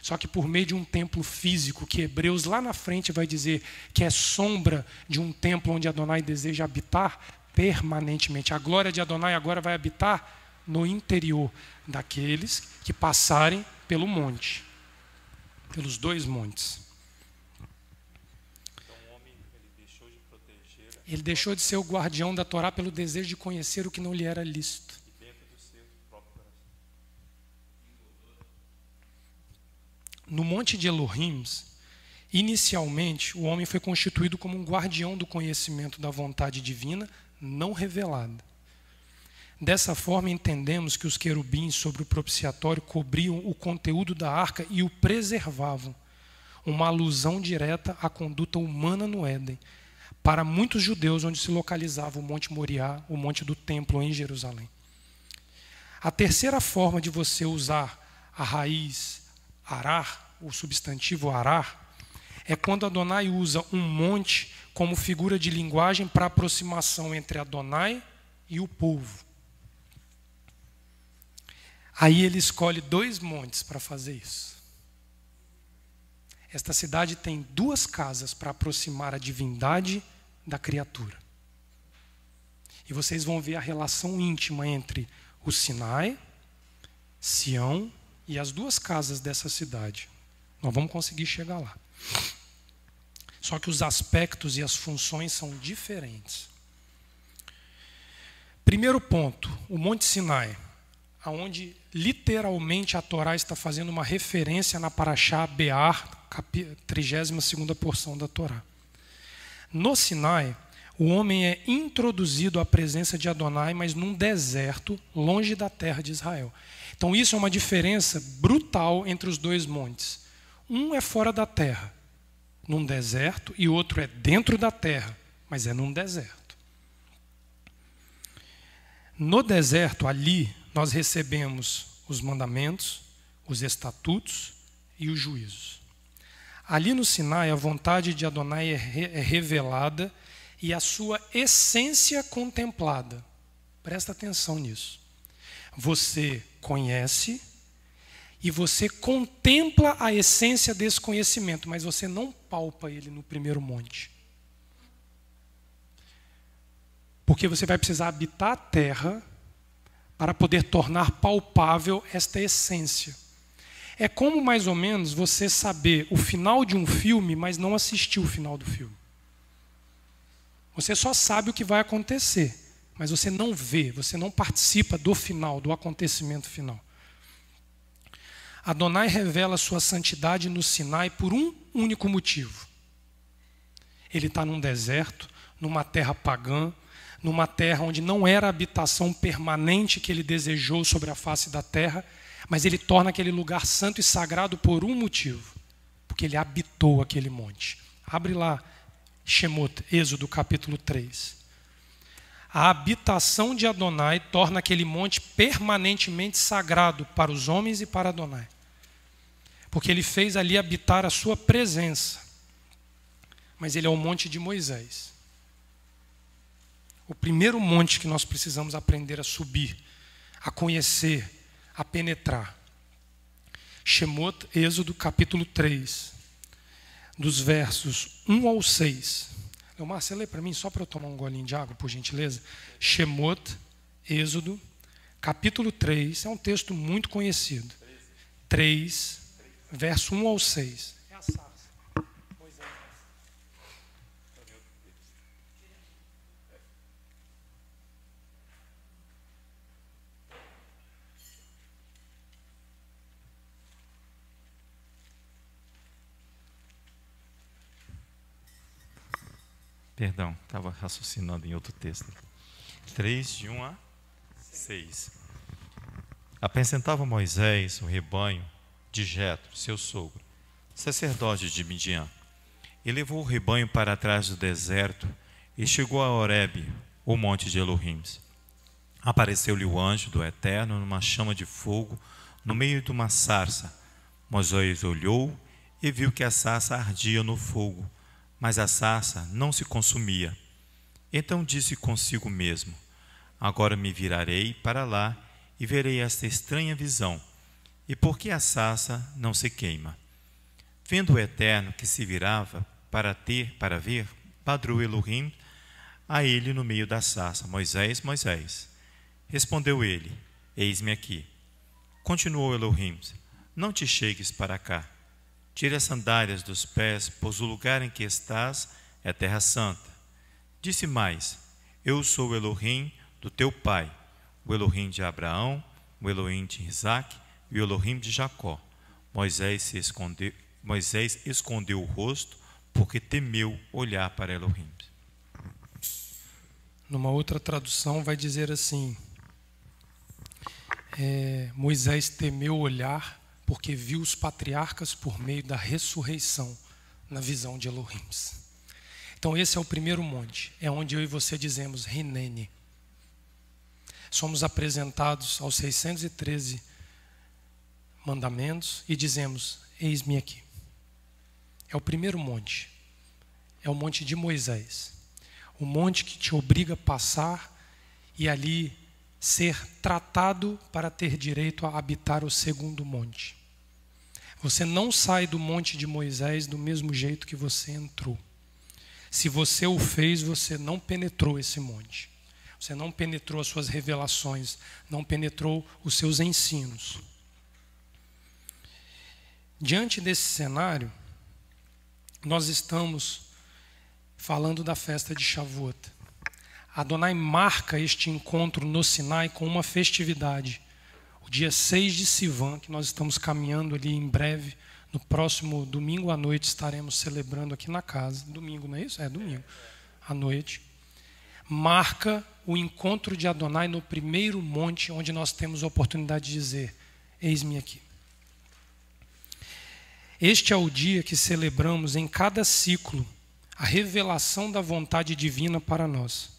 Só que por meio de um templo físico, que Hebreus lá na frente vai dizer que é sombra de um templo onde Adonai deseja habitar permanentemente. A glória de Adonai agora vai habitar no interior daqueles que passarem pelo monte, pelos dois montes. Ele deixou de ser o guardião da Torá pelo desejo de conhecer o que não lhe era lícito. No monte de Elohim, inicialmente, o homem foi constituído como um guardião do conhecimento da vontade divina não revelada. Dessa forma, entendemos que os querubins sobre o propiciatório cobriam o conteúdo da arca e o preservavam, uma alusão direta à conduta humana no Éden, para muitos judeus, onde se localizava o Monte Moriá, o Monte do Templo em Jerusalém. A terceira forma de você usar a raiz arar, o substantivo arar, é quando Adonai usa um monte como figura de linguagem para aproximação entre Adonai e o povo. Aí ele escolhe dois montes para fazer isso. Esta cidade tem duas casas para aproximar a divindade da criatura. E vocês vão ver a relação íntima entre o Sinai, Sião e as duas casas dessa cidade. Nós vamos conseguir chegar lá. Só que os aspectos e as funções são diferentes. Primeiro ponto, o Monte Sinai, aonde literalmente a Torá está fazendo uma referência na Paraxá Bear, 32 segunda porção da Torá. No Sinai, o homem é introduzido à presença de Adonai, mas num deserto, longe da terra de Israel. Então, isso é uma diferença brutal entre os dois montes. Um é fora da terra, num deserto, e outro é dentro da terra, mas é num deserto. No deserto, ali, nós recebemos os mandamentos, os estatutos e os juízos. Ali no Sinai, a vontade de Adonai é, é, revelada e a sua essência contemplada. Presta atenção nisso. Você conhece e você contempla a essência desse conhecimento, mas você não palpa ele no primeiro monte. Porque você vai precisar habitar a terra para poder tornar palpável esta essência. É como mais ou menos você saber o final de um filme, mas não assistir o final do filme. Você só sabe o que vai acontecer, mas você não vê, você não participa do final, do acontecimento final. Adonai revela sua santidade no Sinai por um único motivo. Ele está num deserto, numa terra pagã, numa terra onde não era a habitação permanente que ele desejou sobre a face da terra, mas ele torna aquele lugar santo e sagrado por um motivo: porque ele habitou aquele monte. Abre lá, Shemot, Êxodo capítulo 3. A habitação de Adonai torna aquele monte permanentemente sagrado para os homens e para Adonai. Porque ele fez ali habitar a sua presença. Mas ele é o monte de Moisés. O primeiro monte que nós precisamos aprender a subir, a conhecer, a penetrar. Shemot, Êxodo, capítulo 3, dos versos 1 ao 6. Leomar, você lê para mim, só para eu tomar um golinho de água, por gentileza? Shemot, Êxodo, capítulo 3, é um texto muito conhecido. 3, verso 1 ao 6. É a Sara. Perdão, estava raciocinando em outro texto. 3, de 1 a 6. Apresentava Moisés o rebanho de Jetro, seu sogro, sacerdote de Midian. E levou o rebanho para trás do deserto e chegou a Oreb o monte de Elohim. Apareceu-lhe o anjo do Eterno numa chama de fogo no meio de uma sarça. Moisés olhou e viu que a sarça ardia no fogo mas a sarça não se consumia. Então disse consigo mesmo: Agora me virarei para lá e verei esta estranha visão. E por que a sarça não se queima? Vendo o Eterno que se virava para ter, para ver, padrou Elohim a ele no meio da sarça: Moisés, Moisés. Respondeu ele: Eis-me aqui. Continuou Elohim: Não te chegues para cá Tire as sandálias dos pés, pois o lugar em que estás é terra santa. Disse mais: Eu sou o Elohim do teu pai, o Elohim de Abraão, o Elohim de Isaac e o Elohim de Jacó. Moisés, escondeu, Moisés escondeu o rosto porque temeu olhar para Elohim. Numa outra tradução vai dizer assim: é, Moisés temeu olhar porque viu os patriarcas por meio da ressurreição na visão de Elohim. Então, esse é o primeiro monte, é onde eu e você dizemos Rinene. Somos apresentados aos 613 mandamentos e dizemos: Eis-me aqui. É o primeiro monte, é o monte de Moisés, o monte que te obriga a passar e ali ser tratado para ter direito a habitar o segundo monte. Você não sai do monte de Moisés do mesmo jeito que você entrou. Se você o fez, você não penetrou esse monte. Você não penetrou as suas revelações, não penetrou os seus ensinos. Diante desse cenário, nós estamos falando da festa de Shavuot. Adonai marca este encontro no Sinai com uma festividade. O dia 6 de Sivan, que nós estamos caminhando ali em breve, no próximo domingo à noite estaremos celebrando aqui na casa. Domingo, não é isso? É domingo à noite. Marca o encontro de Adonai no primeiro monte, onde nós temos a oportunidade de dizer: Eis-me aqui. Este é o dia que celebramos em cada ciclo a revelação da vontade divina para nós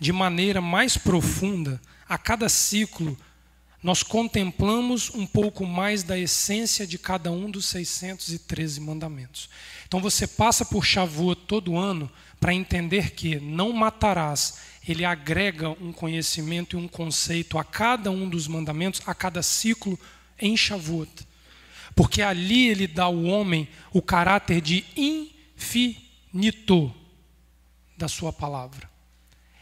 de maneira mais profunda, a cada ciclo, nós contemplamos um pouco mais da essência de cada um dos 613 mandamentos. Então você passa por Shavuot todo ano para entender que não matarás, ele agrega um conhecimento e um conceito a cada um dos mandamentos, a cada ciclo em Shavuot. Porque ali ele dá ao homem o caráter de infinito da sua palavra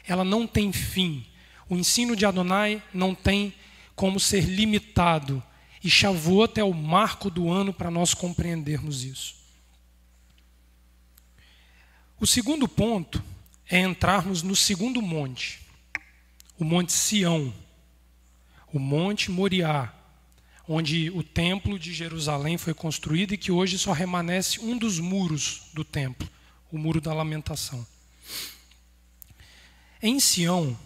ela não tem fim. O ensino de Adonai não tem como ser limitado. E Shavuot é o marco do ano para nós compreendermos isso. O segundo ponto é entrarmos no segundo monte, o Monte Sião, o Monte Moriá, onde o templo de Jerusalém foi construído e que hoje só remanesce um dos muros do templo, o Muro da Lamentação. Em Sião,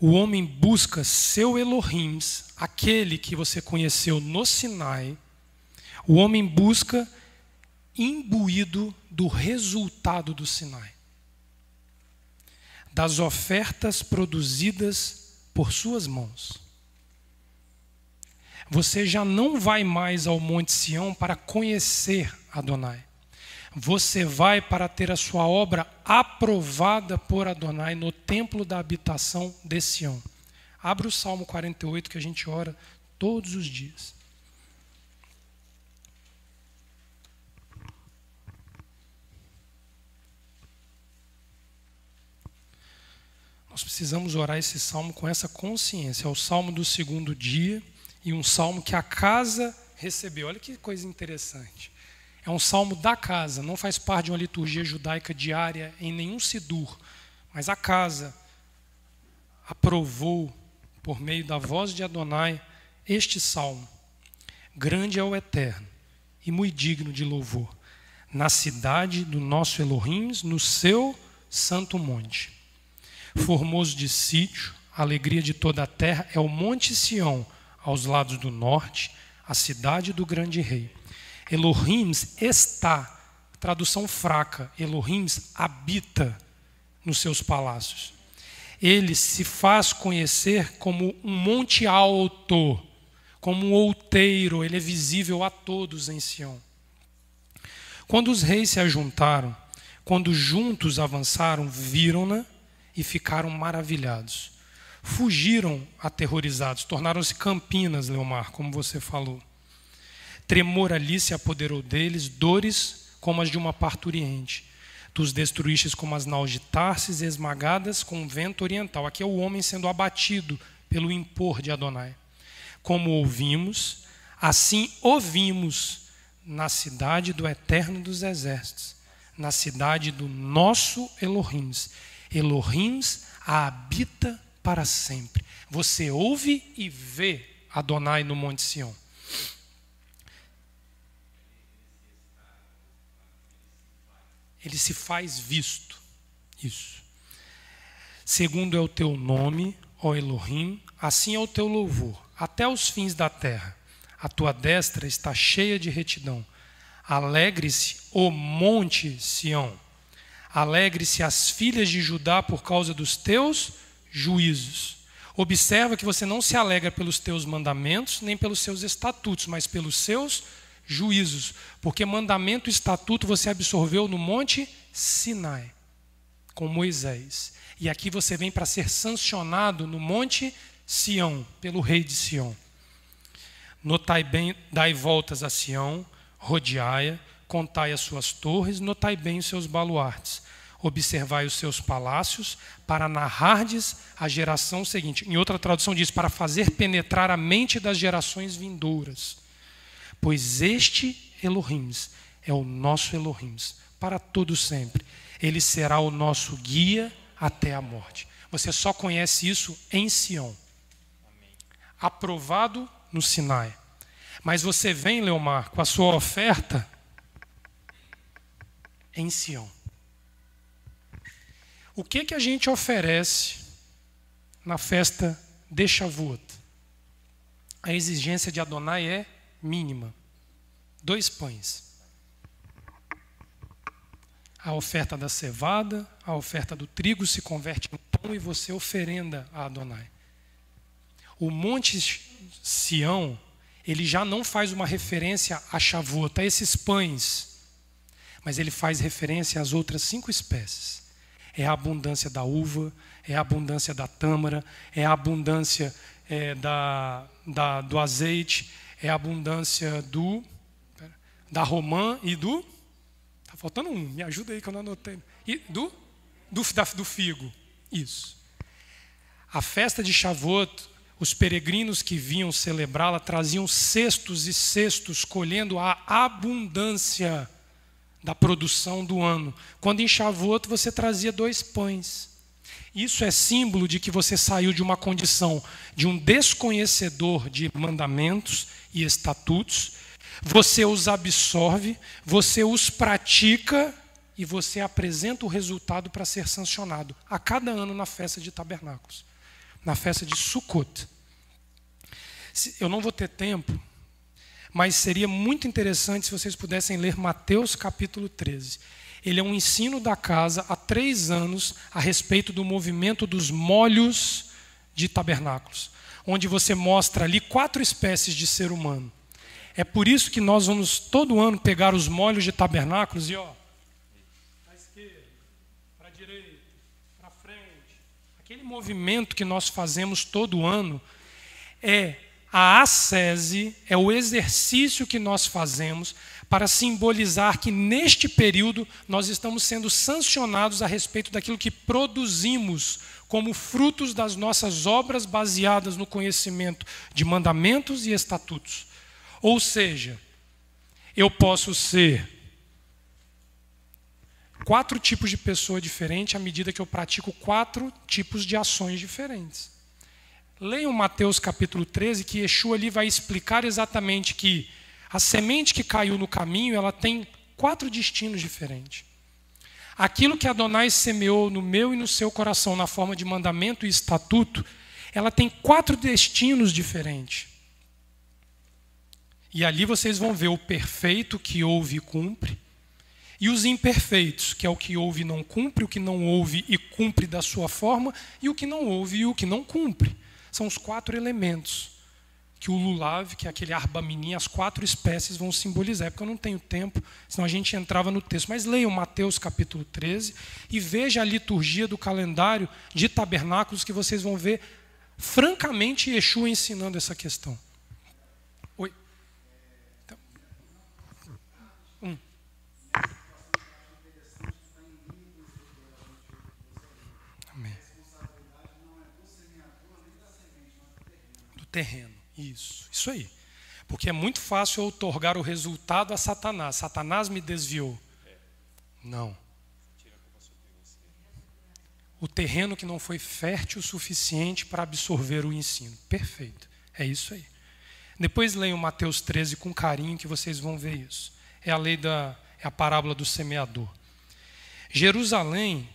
o homem busca seu Elohim, aquele que você conheceu no Sinai. O homem busca imbuído do resultado do Sinai, das ofertas produzidas por suas mãos. Você já não vai mais ao Monte Sião para conhecer Adonai você vai para ter a sua obra aprovada por Adonai no templo da habitação de Sião. Abre o Salmo 48 que a gente ora todos os dias. Nós precisamos orar esse salmo com essa consciência. É o salmo do segundo dia e um salmo que a casa recebeu. Olha que coisa interessante. É um salmo da casa, não faz parte de uma liturgia judaica diária em nenhum sidur, mas a casa aprovou, por meio da voz de Adonai, este salmo. Grande é o Eterno e muito digno de louvor, na cidade do nosso Elohim, no seu santo monte. Formoso de sítio, alegria de toda a terra, é o Monte Sião, aos lados do norte, a cidade do grande rei. Elohim está, tradução fraca, Elohim habita nos seus palácios. Ele se faz conhecer como um monte alto, como um outeiro, ele é visível a todos em Sião. Quando os reis se ajuntaram, quando juntos avançaram, viram-na e ficaram maravilhados. Fugiram aterrorizados, tornaram-se campinas, Leomar, como você falou. Tremor ali se apoderou deles, dores como as de uma parturiente. Tu os destruístes como as naus de Tarsis, esmagadas com o vento oriental. Aqui é o homem sendo abatido pelo impor de Adonai. Como ouvimos, assim ouvimos na cidade do Eterno dos Exércitos, na cidade do nosso Elohim. Elohim a habita para sempre. Você ouve e vê Adonai no Monte Sião. ele se faz visto. Isso. Segundo é o teu nome, ó Elohim, assim é o teu louvor, até os fins da terra. A tua destra está cheia de retidão. Alegre-se, ó monte Sião. Alegre-se as filhas de Judá por causa dos teus juízos. Observa que você não se alegra pelos teus mandamentos, nem pelos seus estatutos, mas pelos seus juízos, porque mandamento e estatuto você absorveu no Monte Sinai, com Moisés. E aqui você vem para ser sancionado no Monte Sião, pelo rei de Sião. Notai bem, dai voltas a Sião, rodeai-a, contai as suas torres, notai bem os seus baluartes. Observai os seus palácios, para narrardes a geração seguinte. Em outra tradução diz, para fazer penetrar a mente das gerações vindouras. Pois este Elohim é o nosso Elohim para todo sempre. Ele será o nosso guia até a morte. Você só conhece isso em Sião. Aprovado no Sinai. Mas você vem, Leomar, com a sua oferta em Sião. O que que a gente oferece na festa de Shavuot? A exigência de Adonai é mínima: dois pães. A oferta da cevada, a oferta do trigo se converte em pão e você oferenda a Adonai. O monte Sião, ele já não faz uma referência a Shavuot, a esses pães, mas ele faz referência às outras cinco espécies. É a abundância da uva, é a abundância da tâmara, é a abundância é, da, da, do azeite, é a abundância do da romã e do tá faltando um, me ajuda aí que eu não anotei. E do do, da, do figo. Isso. A festa de Shavuot, os peregrinos que vinham celebrá-la traziam cestos e cestos colhendo a abundância da produção do ano. Quando em Shavuot você trazia dois pães. Isso é símbolo de que você saiu de uma condição de um desconhecedor de mandamentos e estatutos, você os absorve, você os pratica e você apresenta o resultado para ser sancionado a cada ano na festa de tabernáculos, na festa de Sukkot. Eu não vou ter tempo, mas seria muito interessante se vocês pudessem ler Mateus capítulo 13 ele é um ensino da casa há três anos a respeito do movimento dos molhos de tabernáculos, onde você mostra ali quatro espécies de ser humano. É por isso que nós vamos todo ano pegar os molhos de tabernáculos e ó, para esquerda, para direita, para frente. Aquele movimento que nós fazemos todo ano é a ascese, é o exercício que nós fazemos para simbolizar que neste período nós estamos sendo sancionados a respeito daquilo que produzimos como frutos das nossas obras baseadas no conhecimento de mandamentos e estatutos. Ou seja, eu posso ser quatro tipos de pessoa diferente à medida que eu pratico quatro tipos de ações diferentes. Leiam Mateus capítulo 13, que Yeshua ali vai explicar exatamente que a semente que caiu no caminho, ela tem quatro destinos diferentes. Aquilo que Adonai semeou no meu e no seu coração na forma de mandamento e estatuto, ela tem quatro destinos diferentes. E ali vocês vão ver o perfeito que ouve e cumpre, e os imperfeitos, que é o que ouve e não cumpre, o que não ouve e cumpre da sua forma, e o que não ouve e o que não cumpre. São os quatro elementos que o lulave, que é aquele arbaminim, as quatro espécies vão simbolizar, é porque eu não tenho tempo, senão a gente entrava no texto. Mas leiam Mateus capítulo 13 e veja a liturgia do calendário de tabernáculos que vocês vão ver francamente Yeshua ensinando essa questão. Oi. Então. Um. Amém. Do terreno. Isso, isso aí. Porque é muito fácil eu otorgar o resultado a Satanás. Satanás me desviou. Não. O terreno que não foi fértil o suficiente para absorver o ensino. Perfeito. É isso aí. Depois leiam Mateus 13 com carinho que vocês vão ver isso. É a lei da é a parábola do semeador. Jerusalém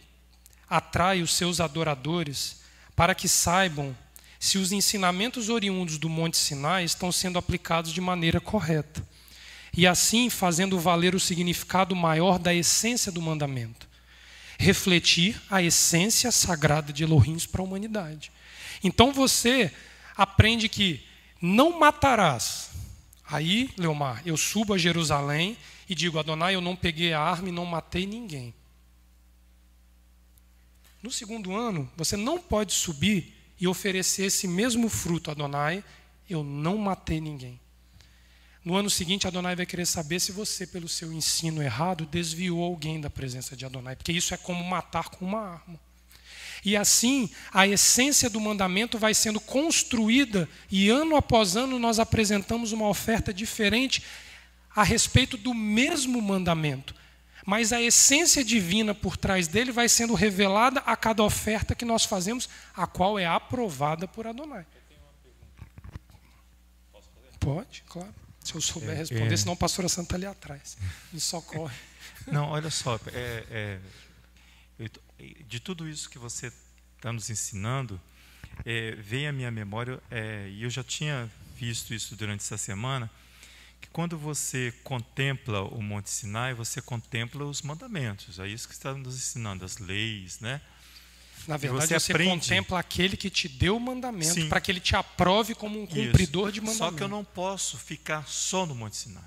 atrai os seus adoradores para que saibam se os ensinamentos oriundos do Monte Sinai estão sendo aplicados de maneira correta. E assim fazendo valer o significado maior da essência do mandamento. Refletir a essência sagrada de Elohim para a humanidade. Então você aprende que não matarás. Aí, Leomar, eu subo a Jerusalém e digo: Adonai, eu não peguei a arma e não matei ninguém. No segundo ano, você não pode subir e oferecer esse mesmo fruto a Adonai, eu não matei ninguém. No ano seguinte, Adonai vai querer saber se você, pelo seu ensino errado, desviou alguém da presença de Adonai, porque isso é como matar com uma arma. E assim, a essência do mandamento vai sendo construída, e ano após ano nós apresentamos uma oferta diferente a respeito do mesmo mandamento, mas a essência divina por trás dele vai sendo revelada a cada oferta que nós fazemos, a qual é aprovada por Adonai. Pode, claro. Se eu souber é, responder, é, senão a pastora Santa está ali atrás. Me socorre. *laughs* Não, olha só. É, é de tudo isso que você está nos ensinando, é, vem à minha memória, e eu já tinha visto isso durante essa semana, que quando você contempla o Monte Sinai, você contempla os mandamentos. É isso que está nos ensinando, as leis, né? Na verdade, você, você, contempla aquele que te deu o mandamento para que ele te aprove como um cumpridor Isso. de mandamentos. Só que eu não posso ficar só no Monte Sinai.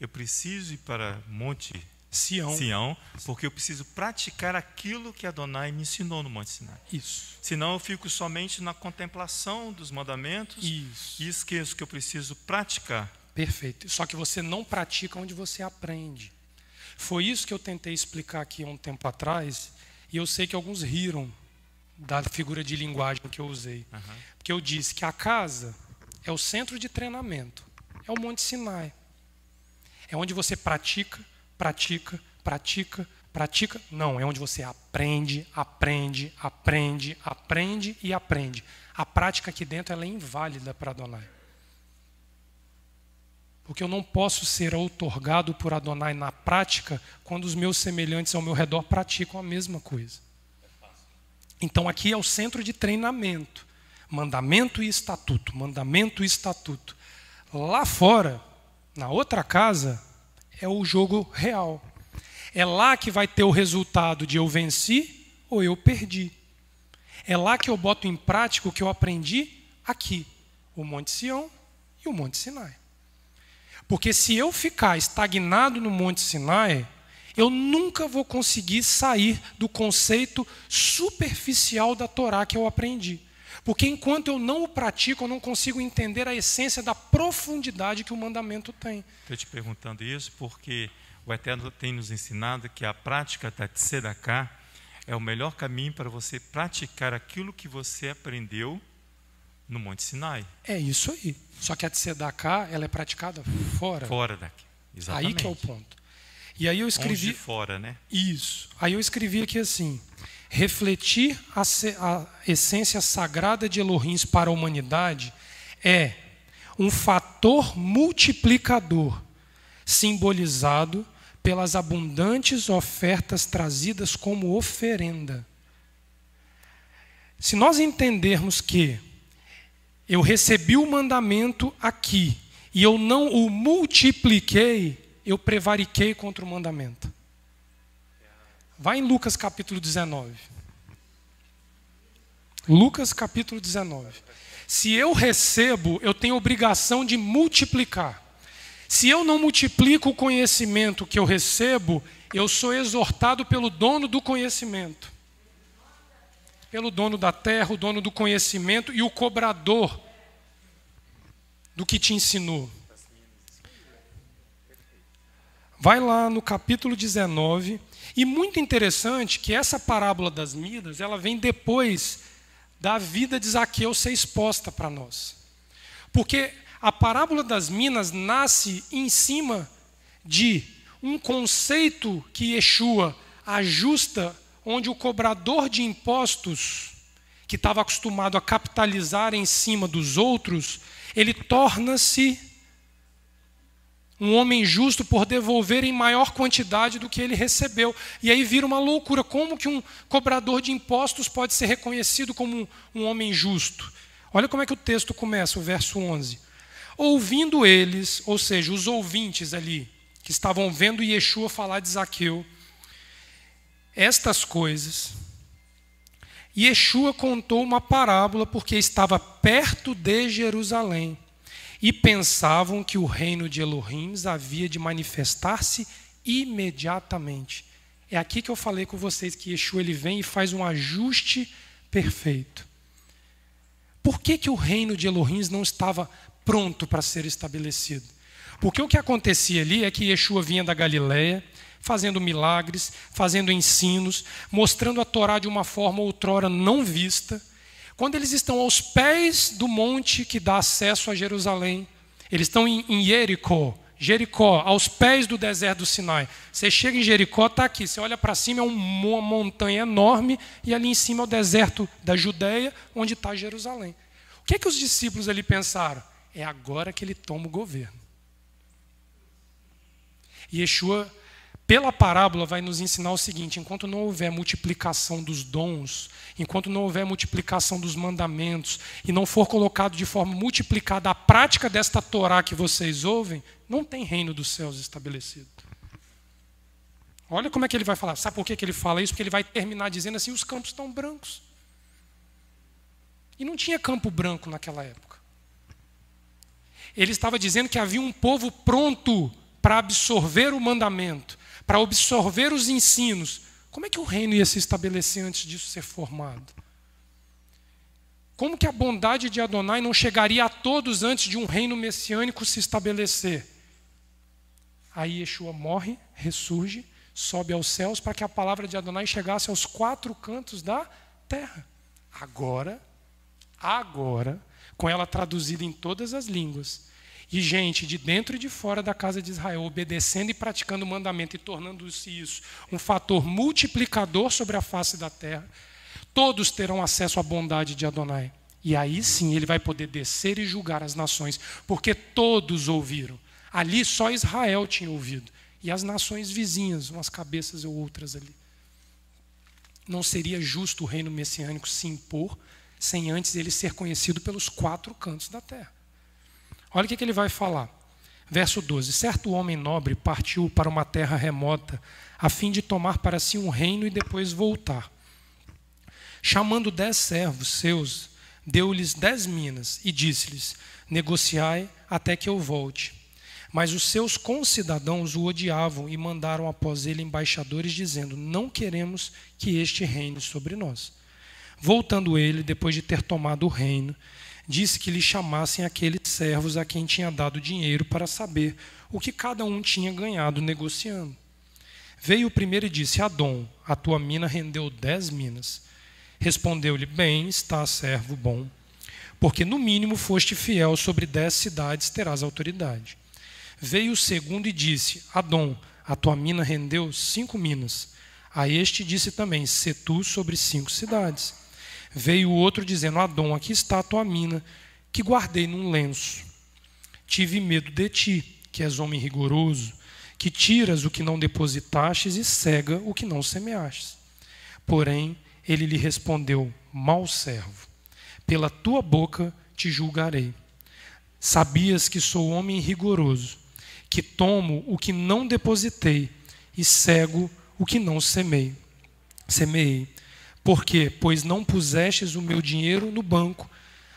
Eu preciso ir para Monte Sião. Sião, porque eu preciso praticar aquilo que Adonai me ensinou no Monte Sinai. Isso. Senão eu fico somente na contemplação dos mandamentos Isso. e esqueço que eu preciso praticar Perfeito. Só que você não pratica onde você aprende. Foi isso que eu tentei explicar aqui há um tempo atrás, e eu sei que alguns riram da figura de linguagem que eu usei. Uhum. Porque eu disse que a casa é o centro de treinamento, é o Monte Sinai. É onde você pratica, pratica, pratica, pratica. Não, é onde você aprende, aprende, aprende, aprende e aprende. A prática aqui dentro ela é inválida para Adonai. Porque eu não posso ser outorgado por Adonai na prática quando os meus semelhantes ao meu redor praticam a mesma coisa. Então aqui é o centro de treinamento. Mandamento e estatuto, mandamento e estatuto. Lá fora, na outra casa, é o jogo real. É lá que vai ter o resultado de eu venci ou eu perdi. É lá que eu boto em prática o que eu aprendi aqui, o Monte Sião e o Monte Sinai. Porque se eu ficar estagnado no Monte Sinai, eu nunca vou conseguir sair do conceito superficial da Torá que eu aprendi. Porque enquanto eu não o pratico, eu não consigo entender a essência da profundidade que o mandamento tem. Estou te perguntando isso porque o Eterno tem nos ensinado que a prática da Tzedakah é o melhor caminho para você praticar aquilo que você aprendeu no Monte Sinai. É isso aí. Só que a Tzedaká, ela é praticada fora. Fora daqui. Exatamente. Aí que é o ponto. E aí eu escrevi. Onde fora, né? Isso. Aí eu escrevi aqui assim: refletir a, a essência sagrada de Elohim para a humanidade é um fator multiplicador, simbolizado pelas abundantes ofertas trazidas como oferenda. Se nós entendermos que eu recebi o mandamento aqui e eu não o multipliquei, eu prevariquei contra o mandamento. Vai em Lucas capítulo 19. Lucas capítulo 19. Se eu recebo, eu tenho obrigação de multiplicar. Se eu não multiplico o conhecimento que eu recebo, eu sou exortado pelo dono do conhecimento pelo dono da terra, o dono do conhecimento e o cobrador do que te ensinou. Vai lá no capítulo 19, e muito interessante que essa parábola das Midas, ela vem depois da vida de Zaqueu ser exposta para nós. Porque a parábola das minas nasce em cima de um conceito que Yeshua ajusta onde o cobrador de impostos, que estava acostumado a capitalizar em cima dos outros, ele torna-se um homem justo por devolver em maior quantidade do que ele recebeu. E aí vira uma loucura. Como que um cobrador de impostos pode ser reconhecido como um, homem justo? Olha como é que o texto começa, o verso 11. Ouvindo eles, ou seja, os ouvintes ali, que estavam vendo Yeshua falar de Zaqueu, estas coisas. E Yeshua contou uma parábola porque estava perto de Jerusalém e pensavam que o reino de Elohim havia de manifestar-se imediatamente. É aqui que eu falei com vocês que Yeshua ele vem e faz um ajuste perfeito. Por que, que o reino de Elohim não estava pronto para ser estabelecido? Porque o que acontecia ali é que Yeshua vinha da Galileia, fazendo milagres, fazendo ensinos, mostrando a Torá de uma forma outrora não vista. Quando eles estão aos pés do monte que dá acesso a Jerusalém, eles estão em, Jericó, Jericó, aos pés do deserto do Sinai. Você chega em Jericó, está aqui. Você olha para cima, é uma montanha enorme, e ali em cima é o deserto da Judéia, onde está Jerusalém. O que, é que os discípulos ali pensaram? É agora que ele toma o governo. Yeshua pela parábola, vai nos ensinar o seguinte: enquanto não houver multiplicação dos dons, enquanto não houver multiplicação dos mandamentos, e não for colocado de forma multiplicada a prática desta Torá que vocês ouvem, não tem reino dos céus estabelecido. Olha como é que ele vai falar. Sabe por que, que ele fala isso? Porque ele vai terminar dizendo assim: os campos estão brancos. E não tinha campo branco naquela época. Ele estava dizendo que havia um povo pronto para absorver o mandamento para absorver os ensinos, como é que o reino ia se estabelecer antes disso ser formado? Como que a bondade de Adonai não chegaria a todos antes de um reino messiânico se estabelecer? Aí Yeshua morre, ressurge, sobe aos céus para que a palavra de Adonai chegasse aos quatro cantos da terra. Agora, agora, com ela traduzida em todas as línguas, e gente de dentro e de fora da casa de Israel obedecendo e praticando o mandamento e tornando-se isso um fator multiplicador sobre a face da terra, todos terão acesso à bondade de Adonai. E aí sim ele vai poder descer e julgar as nações, porque todos ouviram. Ali só Israel tinha ouvido. E as nações vizinhas, umas cabeças ou outras ali. Não seria justo o reino messiânico se impor sem antes ele ser conhecido pelos quatro cantos da terra. Olha o que, que ele vai falar. Verso 12: Certo homem nobre partiu para uma terra remota, a fim de tomar para si um reino e depois voltar. Chamando dez servos seus, deu-lhes dez minas e disse-lhes: Negociai até que eu volte. Mas os seus concidadãos o odiavam e mandaram após ele embaixadores, dizendo: Não queremos que este reine sobre nós. Voltando ele, depois de ter tomado o reino, disse que lhe chamassem aqueles servos a quem tinha dado dinheiro para saber o que cada um tinha ganhado negociando. Veio o primeiro e disse: Adão, a tua mina rendeu dez minas. Respondeu-lhe: Bem está, servo bom, porque no mínimo foste fiel sobre dez cidades terás autoridade. Veio o segundo e disse: Adão, a tua mina rendeu cinco minas. A este disse também: Se tu sobre cinco cidades. Veio o outro dizendo: Adão, aqui está a tua mina, que guardei num lenço. Tive medo de ti, que és homem rigoroso, que tiras o que não depositastes e cega o que não semeastes. Porém, ele lhe respondeu: Mal servo, pela tua boca te julgarei. Sabias que sou homem rigoroso, que tomo o que não depositei e cego o que não semei. Semeei. Por quê? Pois não pusestes o meu dinheiro no banco,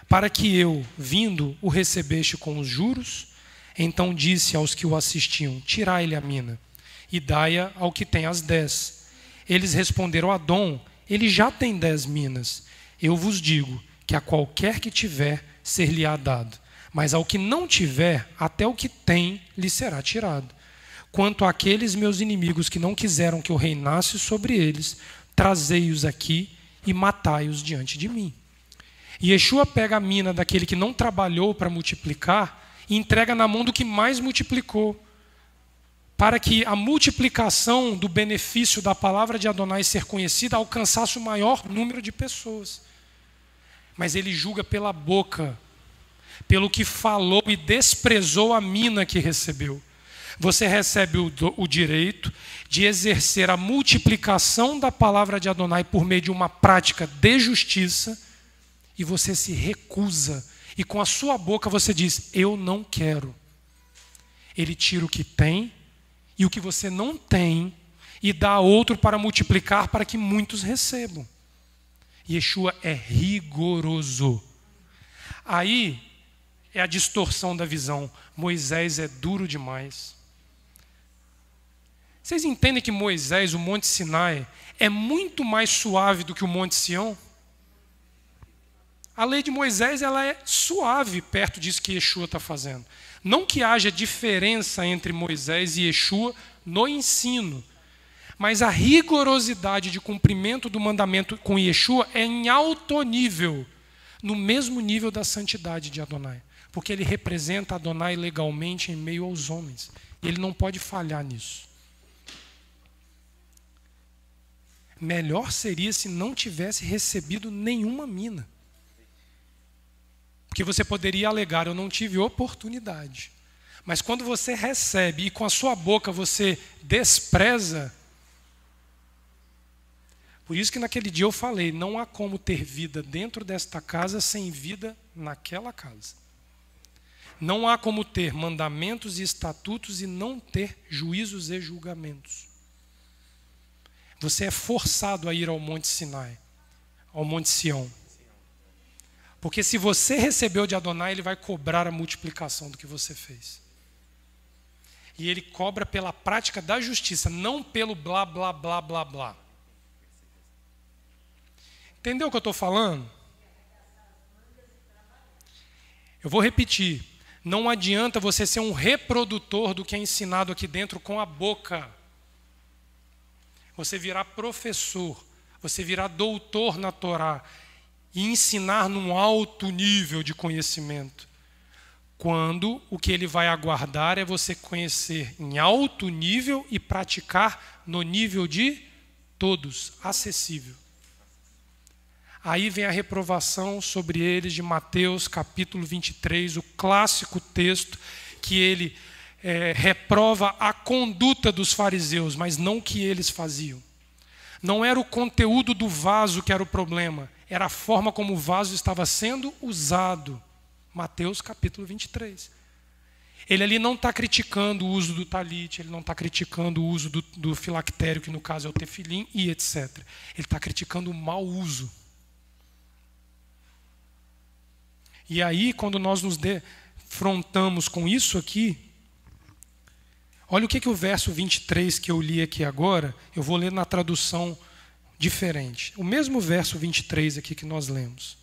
para que eu, vindo, o recebeste com os juros. Então disse aos que o assistiam: Tirai-lhe a mina, e dai-a ao que tem as dez. Eles responderam a Dom: Ele já tem dez minas. Eu vos digo que a qualquer que tiver, ser-lhe-á dado. Mas ao que não tiver, até o que tem lhe será tirado. Quanto àqueles meus inimigos que não quiseram que eu reinasse sobre eles, trazei-os aqui e matai-os diante de mim. E Yeshua pega a mina daquele que não trabalhou para multiplicar e entrega na mão do que mais multiplicou, para que a multiplicação do benefício da palavra de Adonai ser conhecida alcançasse o maior número de pessoas. Mas ele julga pela boca, pelo que falou e desprezou a mina que recebeu. Você recebe o, do, o direito de exercer a multiplicação da palavra de Adonai por meio de uma prática de justiça, e você se recusa, e com a sua boca você diz: Eu não quero. Ele tira o que tem e o que você não tem, e dá a outro para multiplicar para que muitos recebam. Yeshua é rigoroso. Aí é a distorção da visão. Moisés é duro demais. Vocês entendem que Moisés, o Monte Sinai, é muito mais suave do que o Monte Sião? A lei de Moisés ela é suave perto disso que Yeshua está fazendo. Não que haja diferença entre Moisés e Yeshua no ensino, mas a rigorosidade de cumprimento do mandamento com Yeshua é em alto nível, no mesmo nível da santidade de Adonai, porque ele representa Adonai legalmente em meio aos homens, e ele não pode falhar nisso. melhor seria se não tivesse recebido nenhuma mina. Porque você poderia alegar, eu não tive oportunidade. Mas quando você recebe e com a sua boca você despreza, por isso que naquele dia eu falei, não há como ter vida dentro desta casa sem vida naquela casa. Não há como ter mandamentos e estatutos e não ter juízos e julgamentos. Você é forçado a ir ao Monte Sinai, ao Monte Sião. Porque se você recebeu de Adonai, ele vai cobrar a multiplicação do que você fez. E ele cobra pela prática da justiça, não pelo blá, blá, blá, blá, blá. Entendeu o que eu estou falando? Eu vou repetir. Não adianta você ser um reprodutor do que é ensinado aqui dentro com a boca você virá professor, você virá doutor na Torá e ensinar num alto nível de conhecimento. Quando o que ele vai aguardar é você conhecer em alto nível e praticar no nível de todos, acessível. Aí vem a reprovação sobre eles de Mateus capítulo 23, o clássico texto que ele é, reprova a conduta dos fariseus, mas não o que eles faziam. Não era o conteúdo do vaso que era o problema, era a forma como o vaso estava sendo usado. Mateus capítulo 23. Ele ali não está criticando o uso do talite, ele não está criticando o uso do, do, filactério, que no caso é o tefilim, e etc. Ele está criticando o mau uso. E aí, quando nós nos defrontamos com isso aqui, Olha o que, que o verso 23 que eu li aqui agora, eu vou ler na tradução diferente. O mesmo verso 23 aqui que nós lemos.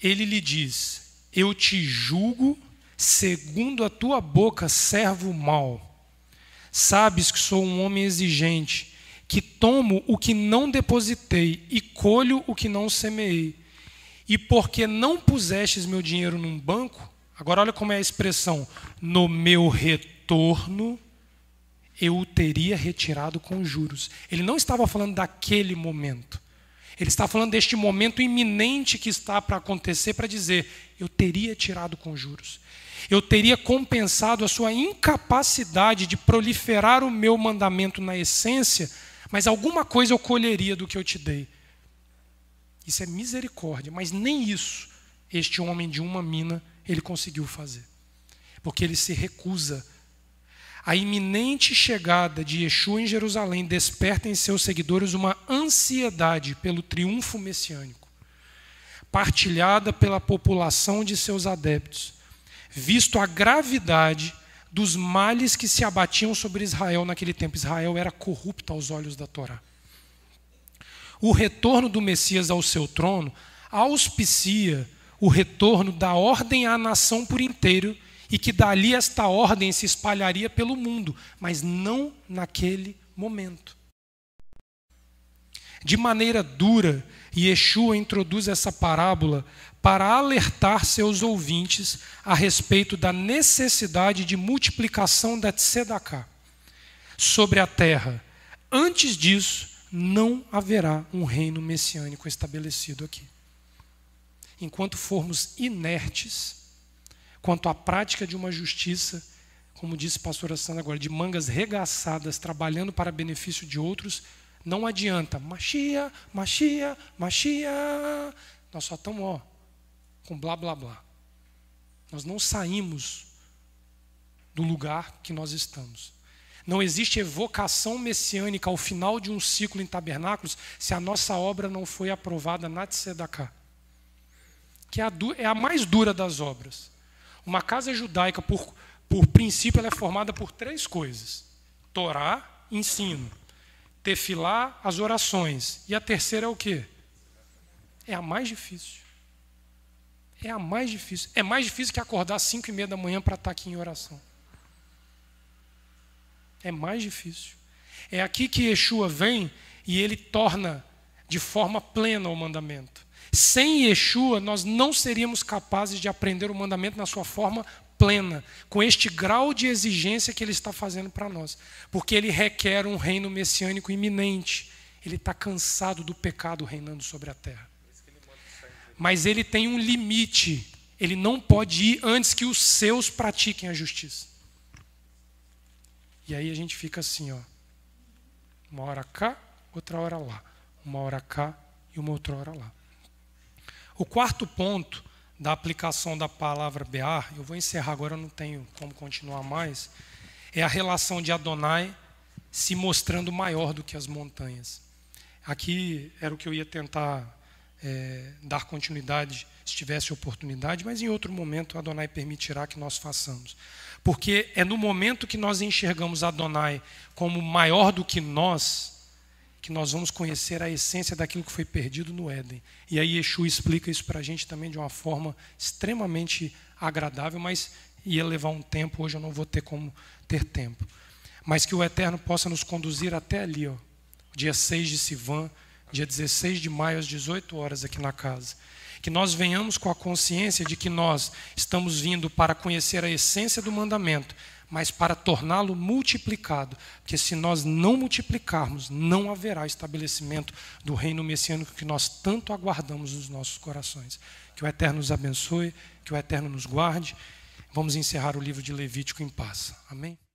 Ele lhe diz: Eu te julgo segundo a tua boca, servo mal. Sabes que sou um homem exigente, que tomo o que não depositei e colho o que não semeei. E porque não pusestes meu dinheiro num banco, agora olha como é a expressão, no meu retorno retorno eu o teria retirado com juros. Ele não estava falando daquele momento. Ele está falando deste momento iminente que está para acontecer para dizer: eu teria tirado com juros. Eu teria compensado a sua incapacidade de proliferar o meu mandamento na essência, mas alguma coisa eu colheria do que eu te dei. Isso é misericórdia, mas nem isso este homem de uma mina ele conseguiu fazer. Porque ele se recusa a iminente chegada de Yeshua em Jerusalém desperta em seus seguidores uma ansiedade pelo triunfo messiânico, partilhada pela população de seus adeptos, visto a gravidade dos males que se abatiam sobre Israel naquele tempo. Israel era corrupto aos olhos da Torá. O retorno do Messias ao seu trono auspicia o retorno da ordem à nação por inteiro e que dali esta ordem se espalharia pelo mundo, mas não naquele momento. De maneira dura, Yeshua introduz essa parábola para alertar seus ouvintes a respeito da necessidade de multiplicação da Tzedakah sobre a terra. Antes disso, não haverá um reino messiânico estabelecido aqui. Enquanto formos inertes, quanto à prática de uma justiça, como disse a pastora Sandra agora, de mangas regaçadas, trabalhando para benefício de outros, não adianta. Machia, machia, machia. Nós só estamos, ó, com blá, blá, blá. Nós não saímos do lugar que nós estamos. Não existe evocação messiânica ao final de um ciclo em tabernáculos se a nossa obra não foi aprovada na Tzedaká. Que é a, é a mais dura das obras. Uma casa judaica, por, por princípio, ela é formada por três coisas: Torá, ensino, tefilá, as orações. E a terceira é o quê? É a mais difícil. É a mais difícil. É mais difícil que acordar às cinco e meia da manhã para estar tá aqui em oração. É mais difícil. É aqui que Yeshua vem e ele torna de forma plena o mandamento. Sem Yeshua, nós não seríamos capazes de aprender o mandamento na sua forma plena, com este grau de exigência que ele está fazendo para nós, porque ele requer um reino messiânico iminente. Ele está cansado do pecado reinando sobre a terra. Mas ele tem um limite. Ele não pode ir antes que os seus pratiquem a justiça. E aí a gente fica assim, ó. Uma hora cá, outra hora lá. Uma hora cá e uma outra hora lá. O quarto ponto da aplicação da palavra Bear, eu vou encerrar agora, eu não tenho como continuar mais, é a relação de Adonai se mostrando maior do que as montanhas. Aqui era o que eu ia tentar é, dar continuidade se tivesse oportunidade, mas em outro momento Adonai permitirá que nós façamos. Porque é no momento que nós enxergamos Adonai como maior do que nós, que nós vamos conhecer a essência daquilo que foi perdido no Éden. E aí Yeshua explica isso para a gente também de uma forma extremamente agradável, mas ia levar um tempo, hoje eu não vou ter como ter tempo. Mas que o Eterno possa nos conduzir até ali, ó, dia 6 de Sivan, dia 16 de maio, às 18 horas, aqui na casa. Que nós venhamos com a consciência de que nós estamos vindo para conhecer a essência do mandamento, mas para torná-lo multiplicado, porque se nós não multiplicarmos, não haverá estabelecimento do reino messiânico que nós tanto aguardamos nos nossos corações. Que o Eterno nos abençoe, que o Eterno nos guarde. Vamos encerrar o livro de Levítico em paz. Amém?